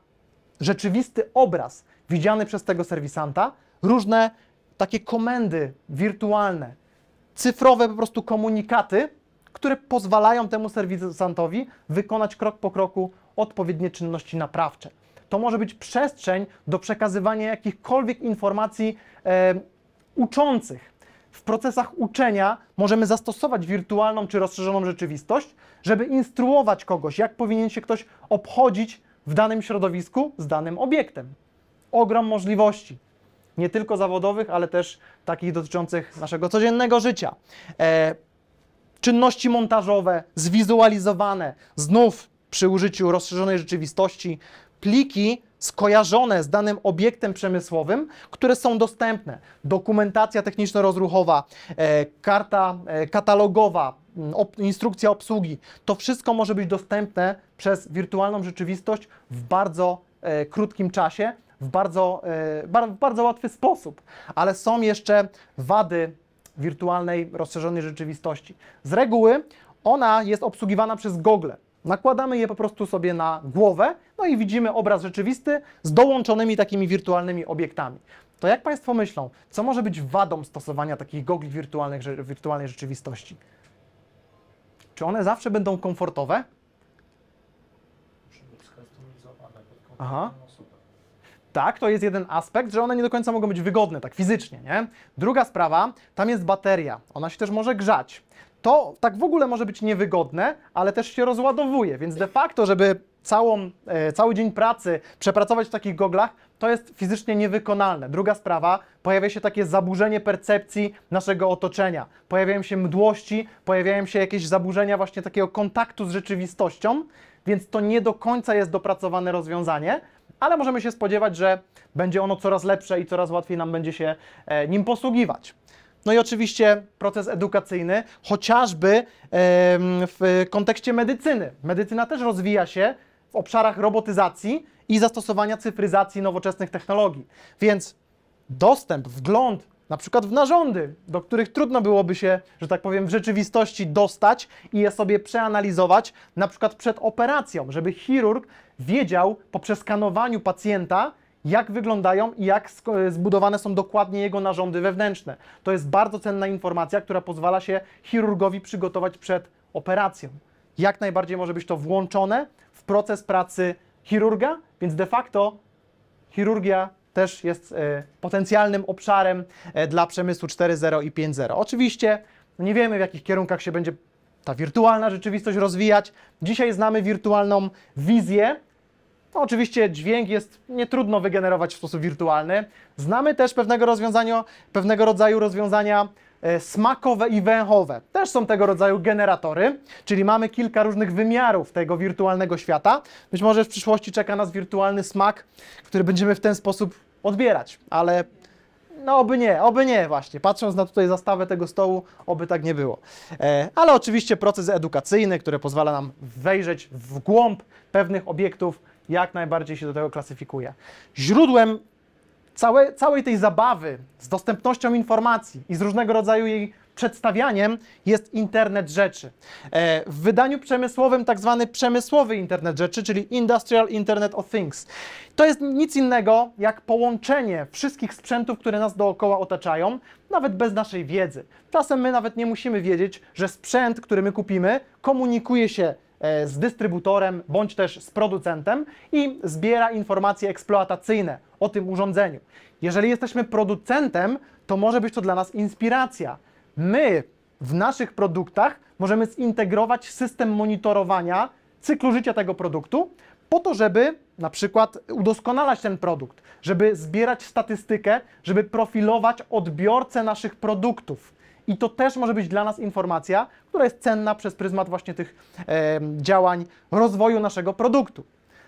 rzeczywisty obraz widziany przez tego serwisanta różne takie komendy wirtualne, cyfrowe po prostu komunikaty, które pozwalają temu serwisantowi wykonać krok po kroku odpowiednie czynności naprawcze. To może być przestrzeń do przekazywania jakichkolwiek informacji e, uczących. W procesach uczenia możemy zastosować wirtualną czy rozszerzoną rzeczywistość, żeby instruować kogoś, jak powinien się ktoś obchodzić w danym środowisku z danym obiektem. Ogrom możliwości nie tylko zawodowych, ale też takich dotyczących naszego codziennego życia. E, czynności montażowe, zwizualizowane, znów przy użyciu rozszerzonej rzeczywistości, pliki skojarzone z danym obiektem przemysłowym, które są dostępne. Dokumentacja techniczno-rozruchowa, e, karta e, katalogowa, mm, instrukcja obsługi. To wszystko może być dostępne przez wirtualną rzeczywistość w bardzo e, krótkim czasie w bardzo, e, w bardzo łatwy sposób, ale są jeszcze wady wirtualnej, rozszerzonej rzeczywistości. Z reguły ona jest obsługiwana przez gogle. Nakładamy je po prostu sobie na głowę, no i widzimy obraz rzeczywisty z dołączonymi takimi wirtualnymi obiektami. To jak Państwo myślą, co może być wadą stosowania takich gogli wirtualnych, wirtualnej rzeczywistości? Czy one zawsze będą komfortowe? Aha. Tak, to jest jeden aspekt, że one nie do końca mogą być wygodne, tak fizycznie, nie? Druga sprawa, tam jest bateria, ona się też może grzać. To tak w ogóle może być niewygodne, ale też się rozładowuje, więc de facto, żeby całą, e, cały dzień pracy przepracować w takich goglach, to jest fizycznie niewykonalne. Druga sprawa, pojawia się takie zaburzenie percepcji naszego otoczenia. Pojawiają się mdłości, pojawiają się jakieś zaburzenia właśnie takiego kontaktu z rzeczywistością, więc to nie do końca jest dopracowane rozwiązanie, ale możemy się spodziewać, że będzie ono coraz lepsze i coraz łatwiej nam będzie się e, nim posługiwać. No i oczywiście proces edukacyjny, chociażby w kontekście medycyny. Medycyna też rozwija się w obszarach robotyzacji i zastosowania cyfryzacji nowoczesnych technologii. Więc dostęp, wgląd na przykład w narządy, do których trudno byłoby się, że tak powiem, w rzeczywistości dostać i je sobie przeanalizować, na przykład przed operacją, żeby chirurg wiedział po przeskanowaniu pacjenta, jak wyglądają i jak zbudowane są dokładnie jego narządy wewnętrzne. To jest bardzo cenna informacja, która pozwala się chirurgowi przygotować przed operacją. Jak najbardziej może być to włączone w proces pracy chirurga, więc de facto chirurgia też jest e, potencjalnym obszarem e, dla przemysłu 4.0 i 5.0. Oczywiście nie wiemy, w jakich kierunkach się będzie ta wirtualna rzeczywistość rozwijać. Dzisiaj znamy wirtualną wizję, no, oczywiście dźwięk jest nietrudno wygenerować w sposób wirtualny. Znamy też pewnego, rozwiązania, pewnego rodzaju rozwiązania e, smakowe i węchowe. Też są tego rodzaju generatory, czyli mamy kilka różnych wymiarów tego wirtualnego świata. Być może w przyszłości czeka nas wirtualny smak, który będziemy w ten sposób odbierać, ale no oby nie, oby nie właśnie. Patrząc na tutaj zastawę tego stołu, oby tak nie było. E, ale oczywiście proces edukacyjny, który pozwala nam wejrzeć w głąb pewnych obiektów jak najbardziej się do tego klasyfikuje. Źródłem całe, całej tej zabawy z dostępnością informacji i z różnego rodzaju jej przedstawianiem jest internet rzeczy. E, w wydaniu przemysłowym tak zwany przemysłowy internet rzeczy, czyli Industrial Internet of Things. To jest nic innego jak połączenie wszystkich sprzętów, które nas dookoła otaczają, nawet bez naszej wiedzy. Czasem my nawet nie musimy wiedzieć, że sprzęt, który my kupimy, komunikuje się E, z dystrybutorem bądź też z producentem i zbiera informacje eksploatacyjne o tym urządzeniu. Jeżeli jesteśmy producentem, to może być to dla nas inspiracja. My w naszych produktach możemy zintegrować system monitorowania cyklu życia tego produktu, po to, żeby na przykład udoskonalać ten produkt, żeby zbierać statystykę, żeby profilować odbiorcę naszych produktów. I to też może być dla nas informacja, która jest cenna przez pryzmat właśnie tych e, działań rozwoju naszego produktu.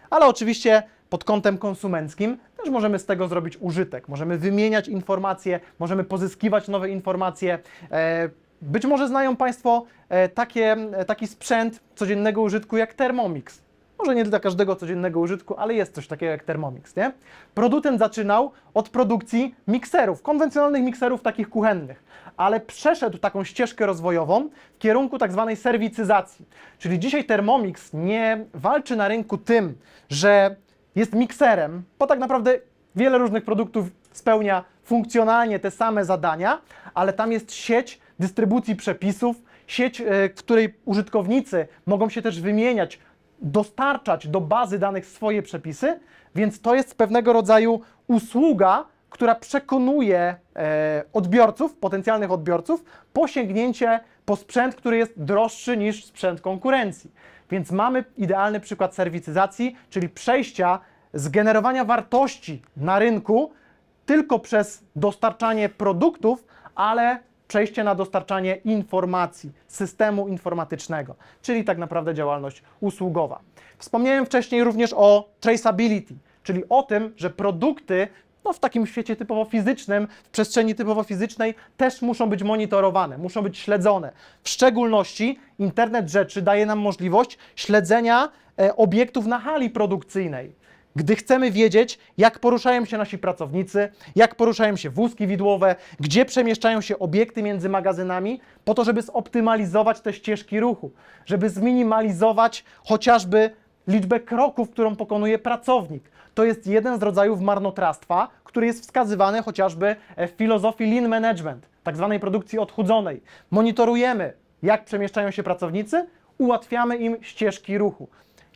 Ale oczywiście pod kątem konsumenckim też możemy z tego zrobić użytek. Możemy wymieniać informacje, możemy pozyskiwać nowe informacje. E, być może znają Państwo e, takie, e, taki sprzęt codziennego użytku jak Thermomix. Może nie dla każdego codziennego użytku, ale jest coś takiego jak Thermomix, nie? Producent zaczynał od produkcji mikserów, konwencjonalnych mikserów takich kuchennych, ale przeszedł taką ścieżkę rozwojową w kierunku tak zwanej serwicyzacji. Czyli dzisiaj Thermomix nie walczy na rynku tym, że jest mikserem, bo tak naprawdę wiele różnych produktów spełnia funkcjonalnie te same zadania, ale tam jest sieć dystrybucji przepisów, sieć, e, w której użytkownicy mogą się też wymieniać, dostarczać do bazy danych swoje przepisy, więc to jest pewnego rodzaju usługa, która przekonuje e, odbiorców, potencjalnych odbiorców, po sięgnięcie po sprzęt, który jest droższy niż sprzęt konkurencji. Więc mamy idealny przykład serwicyzacji, czyli przejścia z generowania wartości na rynku tylko przez dostarczanie produktów, ale przejście na dostarczanie informacji, systemu informatycznego, czyli tak naprawdę działalność usługowa. Wspomniałem wcześniej również o traceability, czyli o tym, że produkty no, w takim świecie typowo fizycznym, w przestrzeni typowo fizycznej też muszą być monitorowane, muszą być śledzone. W szczególności internet rzeczy daje nam możliwość śledzenia e, obiektów na hali produkcyjnej gdy chcemy wiedzieć, jak poruszają się nasi pracownicy, jak poruszają się wózki widłowe, gdzie przemieszczają się obiekty między magazynami, po to, żeby zoptymalizować te ścieżki ruchu, żeby zminimalizować chociażby liczbę kroków, którą pokonuje pracownik. To jest jeden z rodzajów marnotrawstwa, który jest wskazywany chociażby w filozofii lean management, tak zwanej produkcji odchudzonej. Monitorujemy, jak przemieszczają się pracownicy, ułatwiamy im ścieżki ruchu.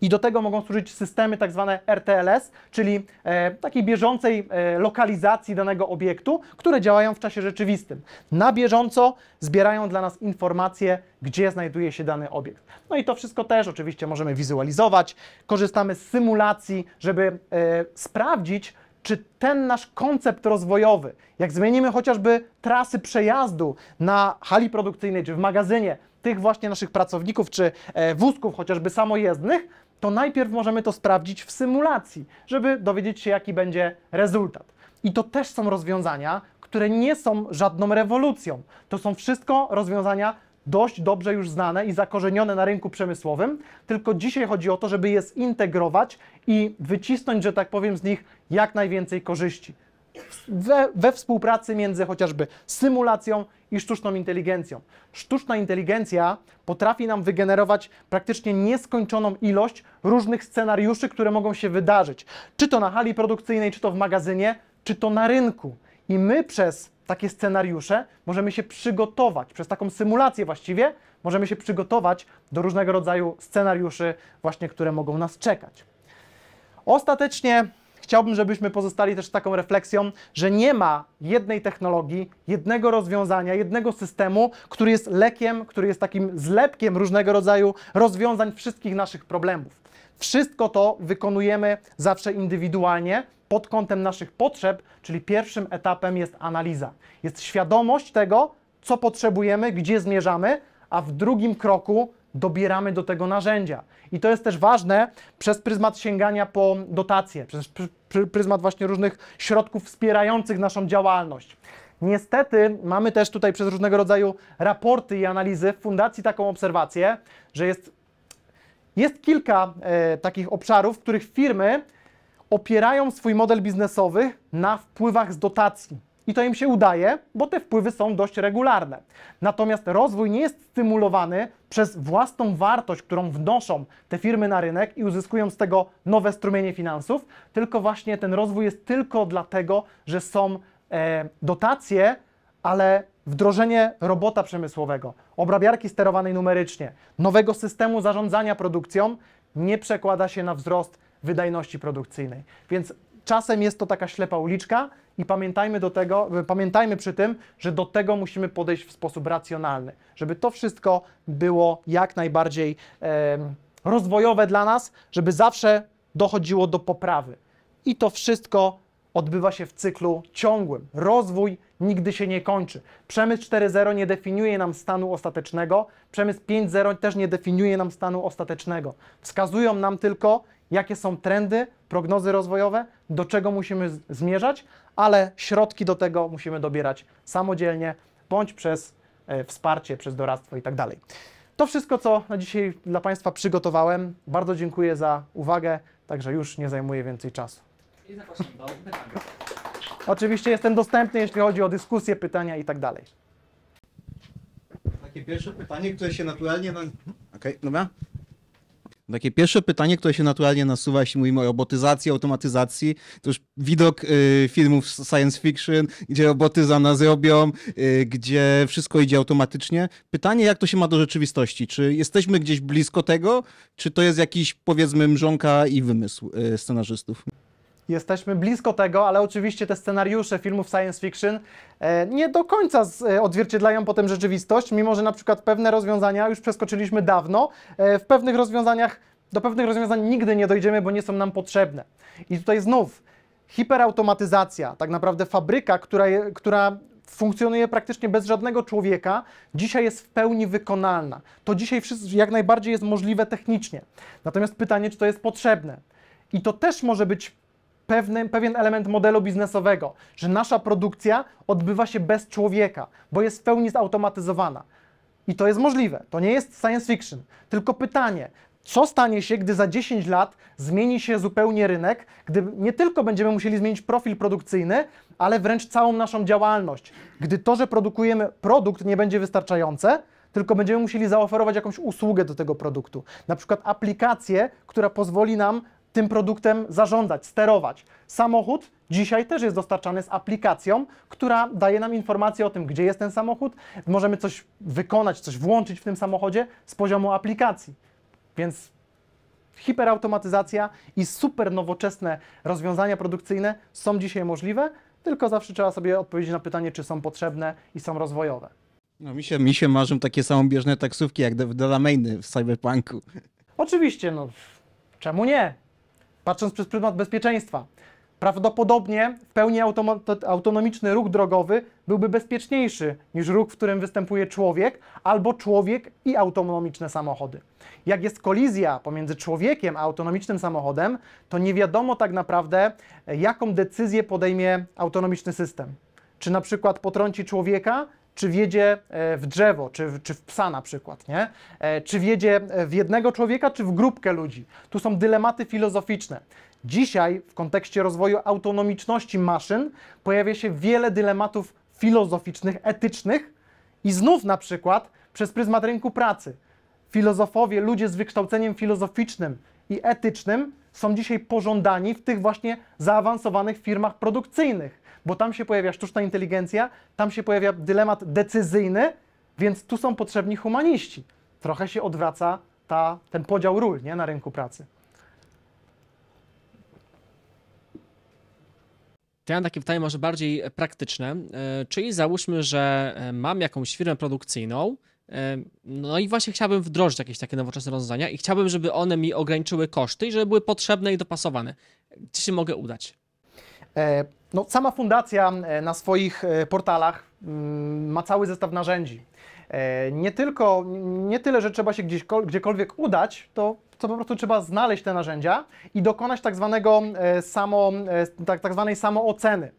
I do tego mogą służyć systemy tak zwane RTLS, czyli e, takiej bieżącej e, lokalizacji danego obiektu, które działają w czasie rzeczywistym. Na bieżąco zbierają dla nas informacje, gdzie znajduje się dany obiekt. No i to wszystko też oczywiście możemy wizualizować. Korzystamy z symulacji, żeby e, sprawdzić, czy ten nasz koncept rozwojowy, jak zmienimy chociażby trasy przejazdu na hali produkcyjnej czy w magazynie tych właśnie naszych pracowników czy wózków chociażby samojezdnych, to najpierw możemy to sprawdzić w symulacji, żeby dowiedzieć się, jaki będzie rezultat. I to też są rozwiązania, które nie są żadną rewolucją. To są wszystko rozwiązania dość dobrze już znane i zakorzenione na rynku przemysłowym, tylko dzisiaj chodzi o to, żeby je zintegrować i wycisnąć, że tak powiem, z nich jak najwięcej korzyści we, we współpracy między chociażby symulacją i sztuczną inteligencją. Sztuczna inteligencja potrafi nam wygenerować praktycznie nieskończoną ilość różnych scenariuszy, które mogą się wydarzyć, czy to na hali produkcyjnej, czy to w magazynie, czy to na rynku. I my przez takie scenariusze możemy się przygotować, przez taką symulację właściwie, możemy się przygotować do różnego rodzaju scenariuszy, właśnie które mogą nas czekać. Ostatecznie chciałbym, żebyśmy pozostali też taką refleksją, że nie ma jednej technologii, jednego rozwiązania, jednego systemu, który jest lekiem, który jest takim zlepkiem różnego rodzaju rozwiązań wszystkich naszych problemów. Wszystko to wykonujemy zawsze indywidualnie, pod kątem naszych potrzeb, czyli pierwszym etapem jest analiza. Jest świadomość tego, co potrzebujemy, gdzie zmierzamy, a w drugim kroku dobieramy do tego narzędzia. I to jest też ważne przez pryzmat sięgania po dotacje, przez pryzmat właśnie różnych środków wspierających naszą działalność. Niestety mamy też tutaj przez różnego rodzaju raporty i analizy w fundacji taką obserwację, że jest, jest kilka e, takich obszarów, w których firmy opierają swój model biznesowy na wpływach z dotacji i to im się udaje, bo te wpływy są dość regularne. Natomiast rozwój nie jest stymulowany przez własną wartość, którą wnoszą te firmy na rynek i uzyskują z tego nowe strumienie finansów, tylko właśnie ten rozwój jest tylko dlatego, że są e, dotacje, ale wdrożenie robota przemysłowego, obrabiarki sterowanej numerycznie, nowego systemu zarządzania produkcją nie przekłada się na wzrost wydajności produkcyjnej. Więc czasem jest to taka ślepa uliczka, i pamiętajmy do tego, pamiętajmy przy tym, że do tego musimy podejść w sposób racjonalny, żeby to wszystko było jak najbardziej e, rozwojowe dla nas, żeby zawsze dochodziło do poprawy. I to wszystko odbywa się w cyklu ciągłym. Rozwój nigdy się nie kończy. Przemysł 4.0 nie definiuje nam stanu ostatecznego, przemysł 5.0 też nie definiuje nam stanu ostatecznego. Wskazują nam tylko, jakie są trendy, prognozy rozwojowe, do czego musimy zmierzać, ale środki do tego musimy dobierać samodzielnie bądź przez e, wsparcie, przez doradztwo i tak dalej. To wszystko, co na dzisiaj dla Państwa przygotowałem. Bardzo dziękuję za uwagę, także już nie zajmuję więcej czasu. I zapraszam do pytań. Oczywiście jestem dostępny, jeśli chodzi o dyskusje, pytania i tak dalej. Takie pierwsze pytanie, które się naturalnie... Okej, okay, dobra. Takie pierwsze pytanie, które się naturalnie nasuwa, jeśli mówimy o robotyzacji, automatyzacji, to już widok y, filmów science fiction, gdzie roboty za nas robią, y, gdzie wszystko idzie automatycznie. Pytanie, jak to się ma do rzeczywistości? Czy jesteśmy gdzieś blisko tego, czy to jest jakiś, powiedzmy, mrzonka i wymysł y, scenarzystów? jesteśmy blisko tego, ale oczywiście te scenariusze filmów science fiction e, nie do końca e, odzwierciedlają potem rzeczywistość, mimo że na przykład pewne rozwiązania już przeskoczyliśmy dawno, e, w pewnych rozwiązaniach, do pewnych rozwiązań nigdy nie dojdziemy, bo nie są nam potrzebne. I tutaj znów hiperautomatyzacja, tak naprawdę fabryka, która, która funkcjonuje praktycznie bez żadnego człowieka, dzisiaj jest w pełni wykonalna. To dzisiaj jak najbardziej jest możliwe technicznie. Natomiast pytanie, czy to jest potrzebne. I to też może być pewien element modelu biznesowego, że nasza produkcja odbywa się bez człowieka, bo jest w pełni zautomatyzowana. I to jest możliwe, to nie jest science fiction. Tylko pytanie, co stanie się, gdy za 10 lat zmieni się zupełnie rynek, gdy nie tylko będziemy musieli zmienić profil produkcyjny, ale wręcz całą naszą działalność. Gdy to, że produkujemy produkt, nie będzie wystarczające, tylko będziemy musieli zaoferować jakąś usługę do tego produktu, na przykład aplikację, która pozwoli nam tym produktem zarządzać, sterować. Samochód dzisiaj też jest dostarczany z aplikacją, która daje nam informacje o tym, gdzie jest ten samochód. Możemy coś wykonać, coś włączyć w tym samochodzie z poziomu aplikacji. Więc hiperautomatyzacja i super nowoczesne rozwiązania produkcyjne są dzisiaj możliwe, tylko zawsze trzeba sobie odpowiedzieć na pytanie, czy są potrzebne i są rozwojowe. No, mi, się, mi się marzą takie samobieżne taksówki jak Delamainy w Cyberpunku. Oczywiście, no czemu nie? patrząc przez pryzmat bezpieczeństwa. Prawdopodobnie w pełni autonomiczny ruch drogowy byłby bezpieczniejszy niż ruch, w którym występuje człowiek, albo człowiek i autonomiczne samochody. Jak jest kolizja pomiędzy człowiekiem a autonomicznym samochodem, to nie wiadomo tak naprawdę, e, jaką decyzję podejmie autonomiczny system. Czy na przykład potrąci człowieka, czy wiedzie e, w drzewo, czy, czy w psa na przykład, nie? E, czy wiedzie e, w jednego człowieka, czy w grupkę ludzi. Tu są dylematy filozoficzne. Dzisiaj w kontekście rozwoju autonomiczności maszyn pojawia się wiele dylematów filozoficznych, etycznych i znów na przykład przez pryzmat rynku pracy. Filozofowie, ludzie z wykształceniem filozoficznym i etycznym są dzisiaj pożądani w tych właśnie zaawansowanych firmach produkcyjnych bo tam się pojawia sztuczna inteligencja, tam się pojawia dylemat decyzyjny, więc tu są potrzebni humaniści. Trochę się odwraca ta, ten podział ról nie, na rynku pracy. To ja mam takie pytanie może bardziej e, praktyczne, e, czyli załóżmy, że e, mam jakąś firmę produkcyjną, no i właśnie chciałbym wdrożyć jakieś takie nowoczesne rozwiązania i chciałbym, żeby one mi ograniczyły koszty i żeby były potrzebne i dopasowane. Gdzie się mogę udać? E, no, sama fundacja e, na swoich e, portalach mm, ma cały zestaw narzędzi. Nie tylko, nie tyle, że trzeba się gdzieś, gdziekolwiek udać, to, to po prostu trzeba znaleźć te narzędzia i dokonać tak, zwanego samo, tak, tak zwanej samooceny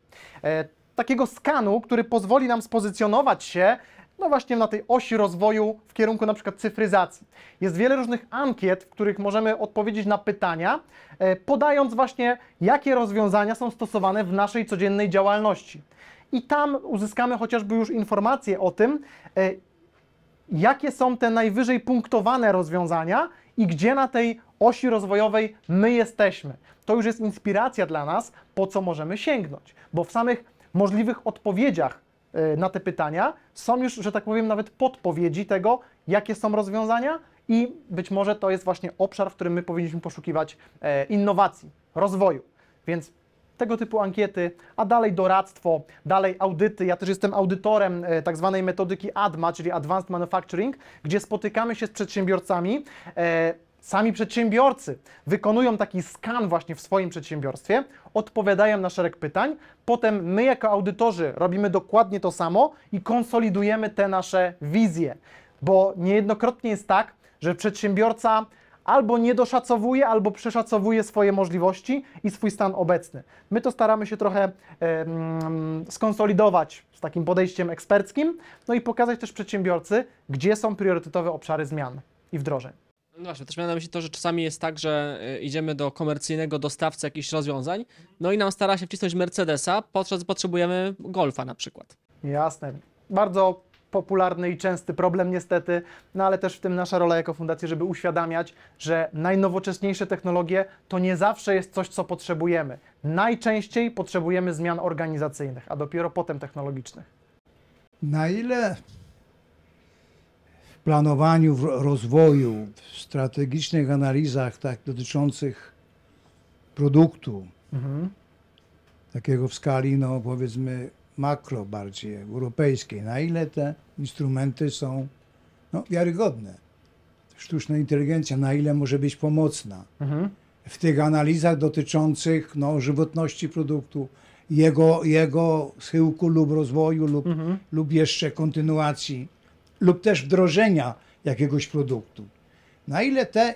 takiego skanu, który pozwoli nam spozycjonować się no właśnie na tej osi rozwoju w kierunku na przykład cyfryzacji. Jest wiele różnych ankiet, w których możemy odpowiedzieć na pytania, e, podając właśnie, jakie rozwiązania są stosowane w naszej codziennej działalności. I tam uzyskamy chociażby już informacje o tym, e, jakie są te najwyżej punktowane rozwiązania i gdzie na tej osi rozwojowej my jesteśmy. To już jest inspiracja dla nas, po co możemy sięgnąć, bo w samych możliwych odpowiedziach E, na te pytania. Są już, że tak powiem, nawet podpowiedzi tego, jakie są rozwiązania i być może to jest właśnie obszar, w którym my powinniśmy poszukiwać e, innowacji, rozwoju. Więc tego typu ankiety, a dalej doradztwo, dalej audyty. Ja też jestem audytorem e, tak zwanej metodyki ADMA, czyli Advanced Manufacturing, gdzie spotykamy się z przedsiębiorcami sami przedsiębiorcy wykonują taki skan właśnie w swoim przedsiębiorstwie, odpowiadają na szereg pytań, potem my jako audytorzy robimy dokładnie to samo i konsolidujemy te nasze wizje, bo niejednokrotnie jest tak, że przedsiębiorca albo niedoszacowuje, albo przeszacowuje swoje możliwości i swój stan obecny. My to staramy się trochę skonsolidować z takim podejściem eksperckim, no i pokazać też przedsiębiorcy, gdzie są priorytetowe obszary zmian i wdrożeń. No właśnie, też miałem na myśli to, że czasami jest tak, że y, idziemy do komercyjnego dostawcy jakichś rozwiązań, no i nam stara się wcisnąć Mercedesa, podczas potrzebujemy Golfa na przykład. Jasne. Bardzo popularny i częsty problem niestety, no ale też w tym nasza rola jako fundacja, żeby uświadamiać, że najnowocześniejsze technologie to nie zawsze jest coś, co potrzebujemy. Najczęściej potrzebujemy zmian organizacyjnych, a dopiero potem technologicznych. Na ile planowaniu rozwoju, w strategicznych analizach tak, dotyczących produktu, mhm. takiego w skali, no powiedzmy, makro bardziej europejskiej, na ile te instrumenty są no, wiarygodne. Sztuczna inteligencja, na ile może być pomocna. Mhm. W tych analizach dotyczących no, żywotności produktu, jego, jego schyłku lub rozwoju lub, mhm. lub jeszcze kontynuacji lub też wdrożenia jakiegoś produktu. Na ile te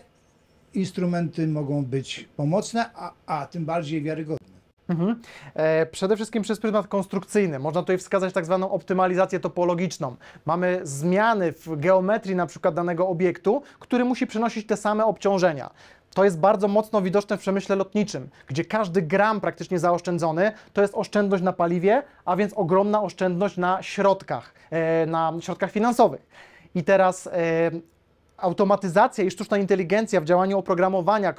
instrumenty mogą być pomocne, a, a tym bardziej wiarygodne? Mhm. E, przede wszystkim przez pryzmat konstrukcyjny. Można tutaj wskazać tak zwaną optymalizację topologiczną. Mamy zmiany w geometrii na przykład danego obiektu, który musi przenosić te same obciążenia. To jest bardzo mocno widoczne w przemyśle lotniczym, gdzie każdy gram praktycznie zaoszczędzony to jest oszczędność na paliwie, a więc ogromna oszczędność na środkach, e, na środkach finansowych. I teraz e, automatyzacja i sztuczna inteligencja w działaniu oprogramowania,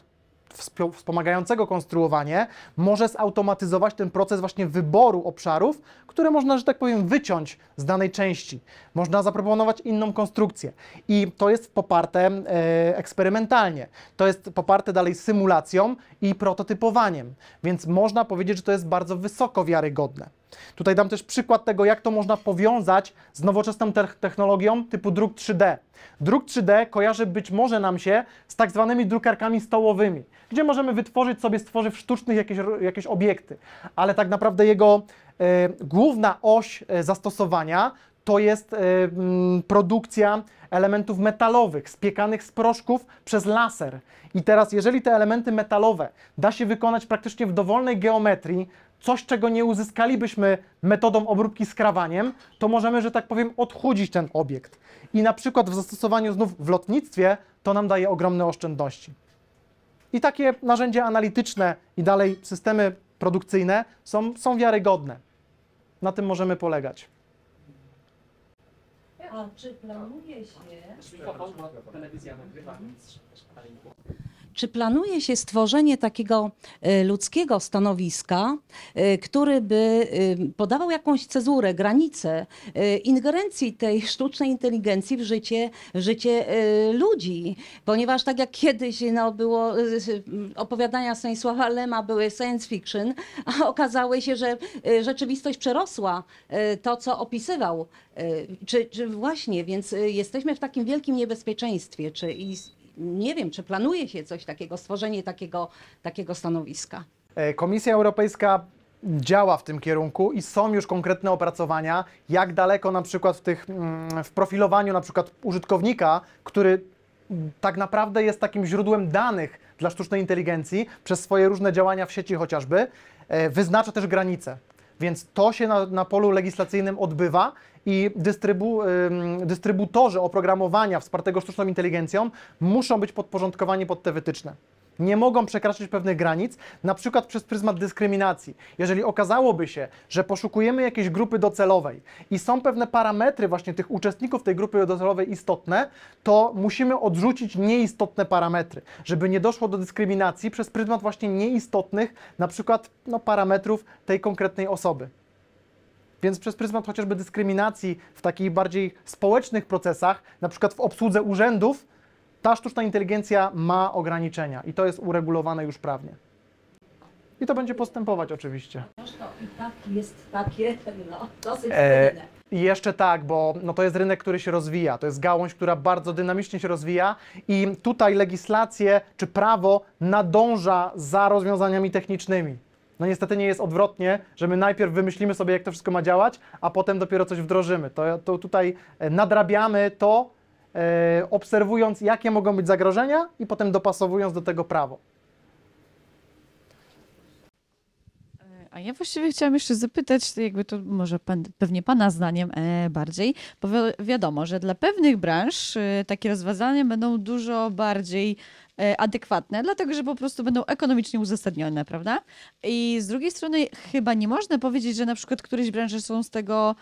wspomagającego konstruowanie może zautomatyzować ten proces właśnie wyboru obszarów, które można, że tak powiem, wyciąć z danej części. Można zaproponować inną konstrukcję. I to jest poparte e, eksperymentalnie. To jest poparte dalej symulacją i prototypowaniem. Więc można powiedzieć, że to jest bardzo wysoko wiarygodne. Tutaj dam też przykład tego, jak to można powiązać z nowoczesną technologią typu druk 3D. Druk 3D kojarzy być może nam się z tak zwanymi drukarkami stołowymi, gdzie możemy wytworzyć sobie z tworzyw sztucznych jakieś, jakieś obiekty, ale tak naprawdę jego E, główna oś e, zastosowania to jest e, mm, produkcja elementów metalowych, spiekanych z proszków przez laser. I teraz, jeżeli te elementy metalowe da się wykonać praktycznie w dowolnej geometrii, coś, czego nie uzyskalibyśmy metodą obróbki skrawaniem, to możemy, że tak powiem, odchudzić ten obiekt. I na przykład w zastosowaniu znów w lotnictwie to nam daje ogromne oszczędności. I takie narzędzia analityczne i dalej systemy produkcyjne są, są wiarygodne. Na tym możemy polegać. A czy planuje się... Mikrofon, bo telewizja nagrywa, więc szkoda czy planuje się stworzenie takiego e, ludzkiego stanowiska, e, który by e, podawał jakąś cezurę, granicę ingerencji tej sztucznej inteligencji w życie, w życie ludzi? Ponieważ tak jak kiedyś no, było opowiadania Stanisława Lema były science fiction, a okazało się, że rzeczywistość przerosła to, co opisywał. Czy, czy właśnie, więc jesteśmy w takim wielkim niebezpieczeństwie, czy nie wiem, czy planuje się coś takiego, stworzenie takiego, takiego stanowiska. E, Komisja Europejska działa w tym kierunku i są już konkretne opracowania, jak daleko na przykład w, tych, mm, w profilowaniu na przykład użytkownika, który tak naprawdę jest takim źródłem danych dla sztucznej inteligencji przez swoje różne działania w sieci chociażby, e, wyznacza też granice. Więc to się na, na polu legislacyjnym odbywa i dystrybu, dystrybutorzy oprogramowania wspartego sztuczną inteligencją muszą być podporządkowani pod te wytyczne nie mogą przekraczać pewnych granic, na przykład przez pryzmat dyskryminacji. Jeżeli okazałoby się, że poszukujemy jakiejś grupy docelowej i są pewne parametry właśnie tych uczestników tej grupy docelowej istotne, to musimy odrzucić nieistotne parametry, żeby nie doszło do dyskryminacji przez pryzmat właśnie nieistotnych, na przykład no, parametrów tej konkretnej osoby. Więc przez pryzmat chociażby dyskryminacji w takich bardziej społecznych procesach, na przykład w obsłudze urzędów, ta sztuczna inteligencja ma ograniczenia i to jest uregulowane już prawnie. I to będzie postępować oczywiście. To i tak jest takie, <laughs> no, dosyć e, i jeszcze tak, bo no to jest rynek, który się rozwija, to jest gałąź, która bardzo dynamicznie się rozwija i tutaj legislacje czy prawo nadąża za rozwiązaniami technicznymi. No niestety nie jest odwrotnie, że my najpierw wymyślimy sobie, jak to wszystko ma działać, a potem dopiero coś wdrożymy. To, to tutaj e, nadrabiamy to, e, obserwując, jakie mogą być zagrożenia i potem dopasowując do tego prawo. E, a ja właściwie chciałam jeszcze zapytać, jakby to może pan, pewnie Pana zdaniem e, bardziej, bo wiadomo, że dla pewnych branż e, takie rozwiązania będą dużo bardziej E, adekwatne, dlatego że po prostu będą ekonomicznie uzasadnione, prawda? I z drugiej strony chyba nie można powiedzieć, że na przykład któreś branże są z tego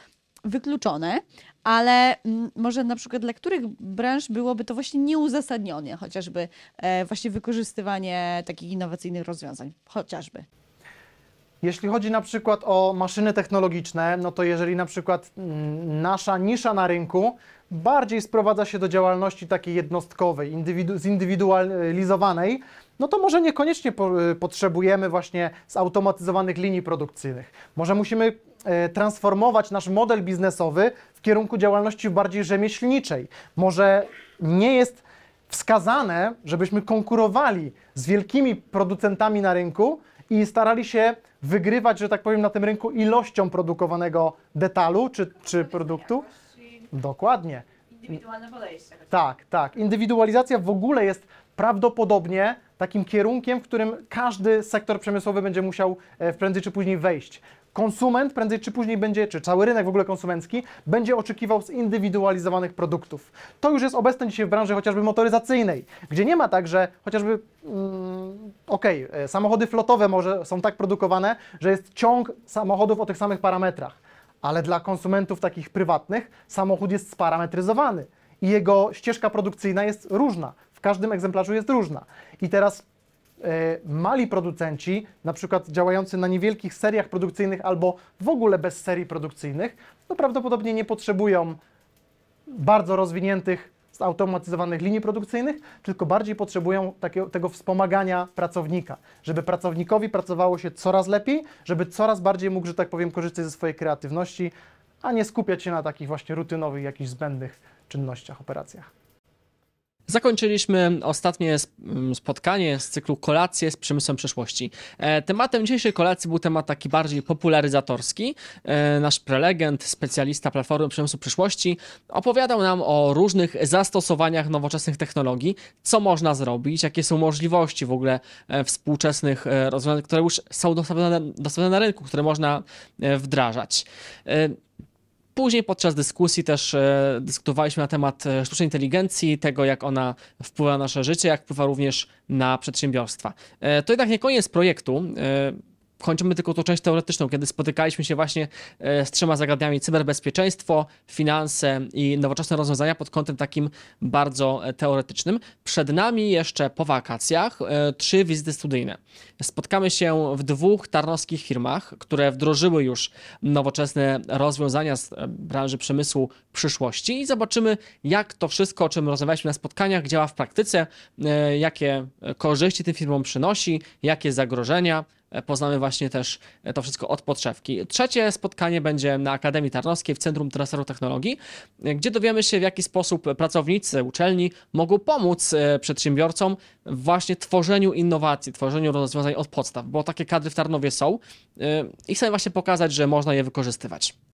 wykluczone, ale mm, może na przykład dla których branż byłoby to właśnie nieuzasadnione, chociażby e, właśnie wykorzystywanie takich innowacyjnych rozwiązań, chociażby. Jeśli chodzi na przykład o maszyny technologiczne, no to jeżeli na przykład mm, nasza nisza na rynku bardziej sprowadza się do działalności takiej jednostkowej, indywidu zindywidualizowanej, no to może niekoniecznie po y, potrzebujemy właśnie zautomatyzowanych linii produkcyjnych. Może musimy e, transformować nasz model biznesowy w kierunku działalności bardziej rzemieślniczej. Może nie jest wskazane, żebyśmy konkurowali z wielkimi producentami na rynku i starali się wygrywać, że tak powiem, na tym rynku ilością produkowanego detalu czy, czy produktu. Dokładnie. Indywidualne podejście. Tak, tak. Indywidualizacja w ogóle jest prawdopodobnie takim kierunkiem, w którym każdy sektor przemysłowy będzie musiał e, prędzej czy później wejść konsument prędzej czy później będzie, czy cały rynek w ogóle konsumencki, będzie oczekiwał zindywidualizowanych produktów. To już jest obecne dzisiaj w branży chociażby motoryzacyjnej, gdzie nie ma tak, że chociażby, mm, okej, okay, e, samochody flotowe może są tak produkowane, że jest ciąg samochodów o tych samych parametrach, ale dla konsumentów takich prywatnych samochód jest sparametryzowany i jego ścieżka produkcyjna jest różna. W każdym egzemplarzu jest różna. I teraz E, mali producenci, na przykład działający na niewielkich seriach produkcyjnych albo w ogóle bez serii produkcyjnych, no prawdopodobnie nie potrzebują bardzo rozwiniętych, zautomatyzowanych linii produkcyjnych, tylko bardziej potrzebują takiego, tego wspomagania pracownika, żeby pracownikowi pracowało się coraz lepiej, żeby coraz bardziej mógł, że tak powiem, korzystać ze swojej kreatywności, a nie skupiać się na takich właśnie rutynowych, jakichś zbędnych czynnościach, operacjach. Zakończyliśmy ostatnie spotkanie z cyklu Kolacje z przemysłem przeszłości. Tematem dzisiejszej kolacji był temat taki bardziej popularyzatorski. Nasz prelegent, specjalista Platformy Przemysłu Przyszłości opowiadał nam o różnych zastosowaniach nowoczesnych technologii, co można zrobić, jakie są możliwości w ogóle współczesnych rozwiązań, które już są dostępne na rynku, które można wdrażać. Później podczas dyskusji też e, dyskutowaliśmy na temat e, sztucznej inteligencji, tego jak ona wpływa na nasze życie, jak wpływa również na przedsiębiorstwa. E, to jednak nie koniec projektu kończymy tylko tą część teoretyczną, kiedy spotykaliśmy się właśnie e, z trzema zagadnieniami cyberbezpieczeństwo, finanse i nowoczesne rozwiązania pod kątem takim bardzo e, teoretycznym. Przed nami jeszcze po wakacjach e, trzy wizyty studyjne. Spotkamy się w dwóch tarnowskich firmach, które wdrożyły już nowoczesne rozwiązania z branży przemysłu przyszłości i zobaczymy, jak to wszystko, o czym rozmawialiśmy na spotkaniach, działa w praktyce, jakie korzyści tym firmom przynosi, jakie zagrożenia, E, poznamy właśnie też e, to wszystko od podszewki. Trzecie spotkanie będzie na Akademii Tarnowskiej w Centrum Transferu Technologii, e, gdzie dowiemy się, w jaki sposób pracownicy uczelni mogą pomóc przedsiębiorcom w właśnie tworzeniu innowacji, tworzeniu rozwiązań od podstaw, bo takie kadry w Tarnowie są i chcemy właśnie pokazać, że można je wykorzystywać.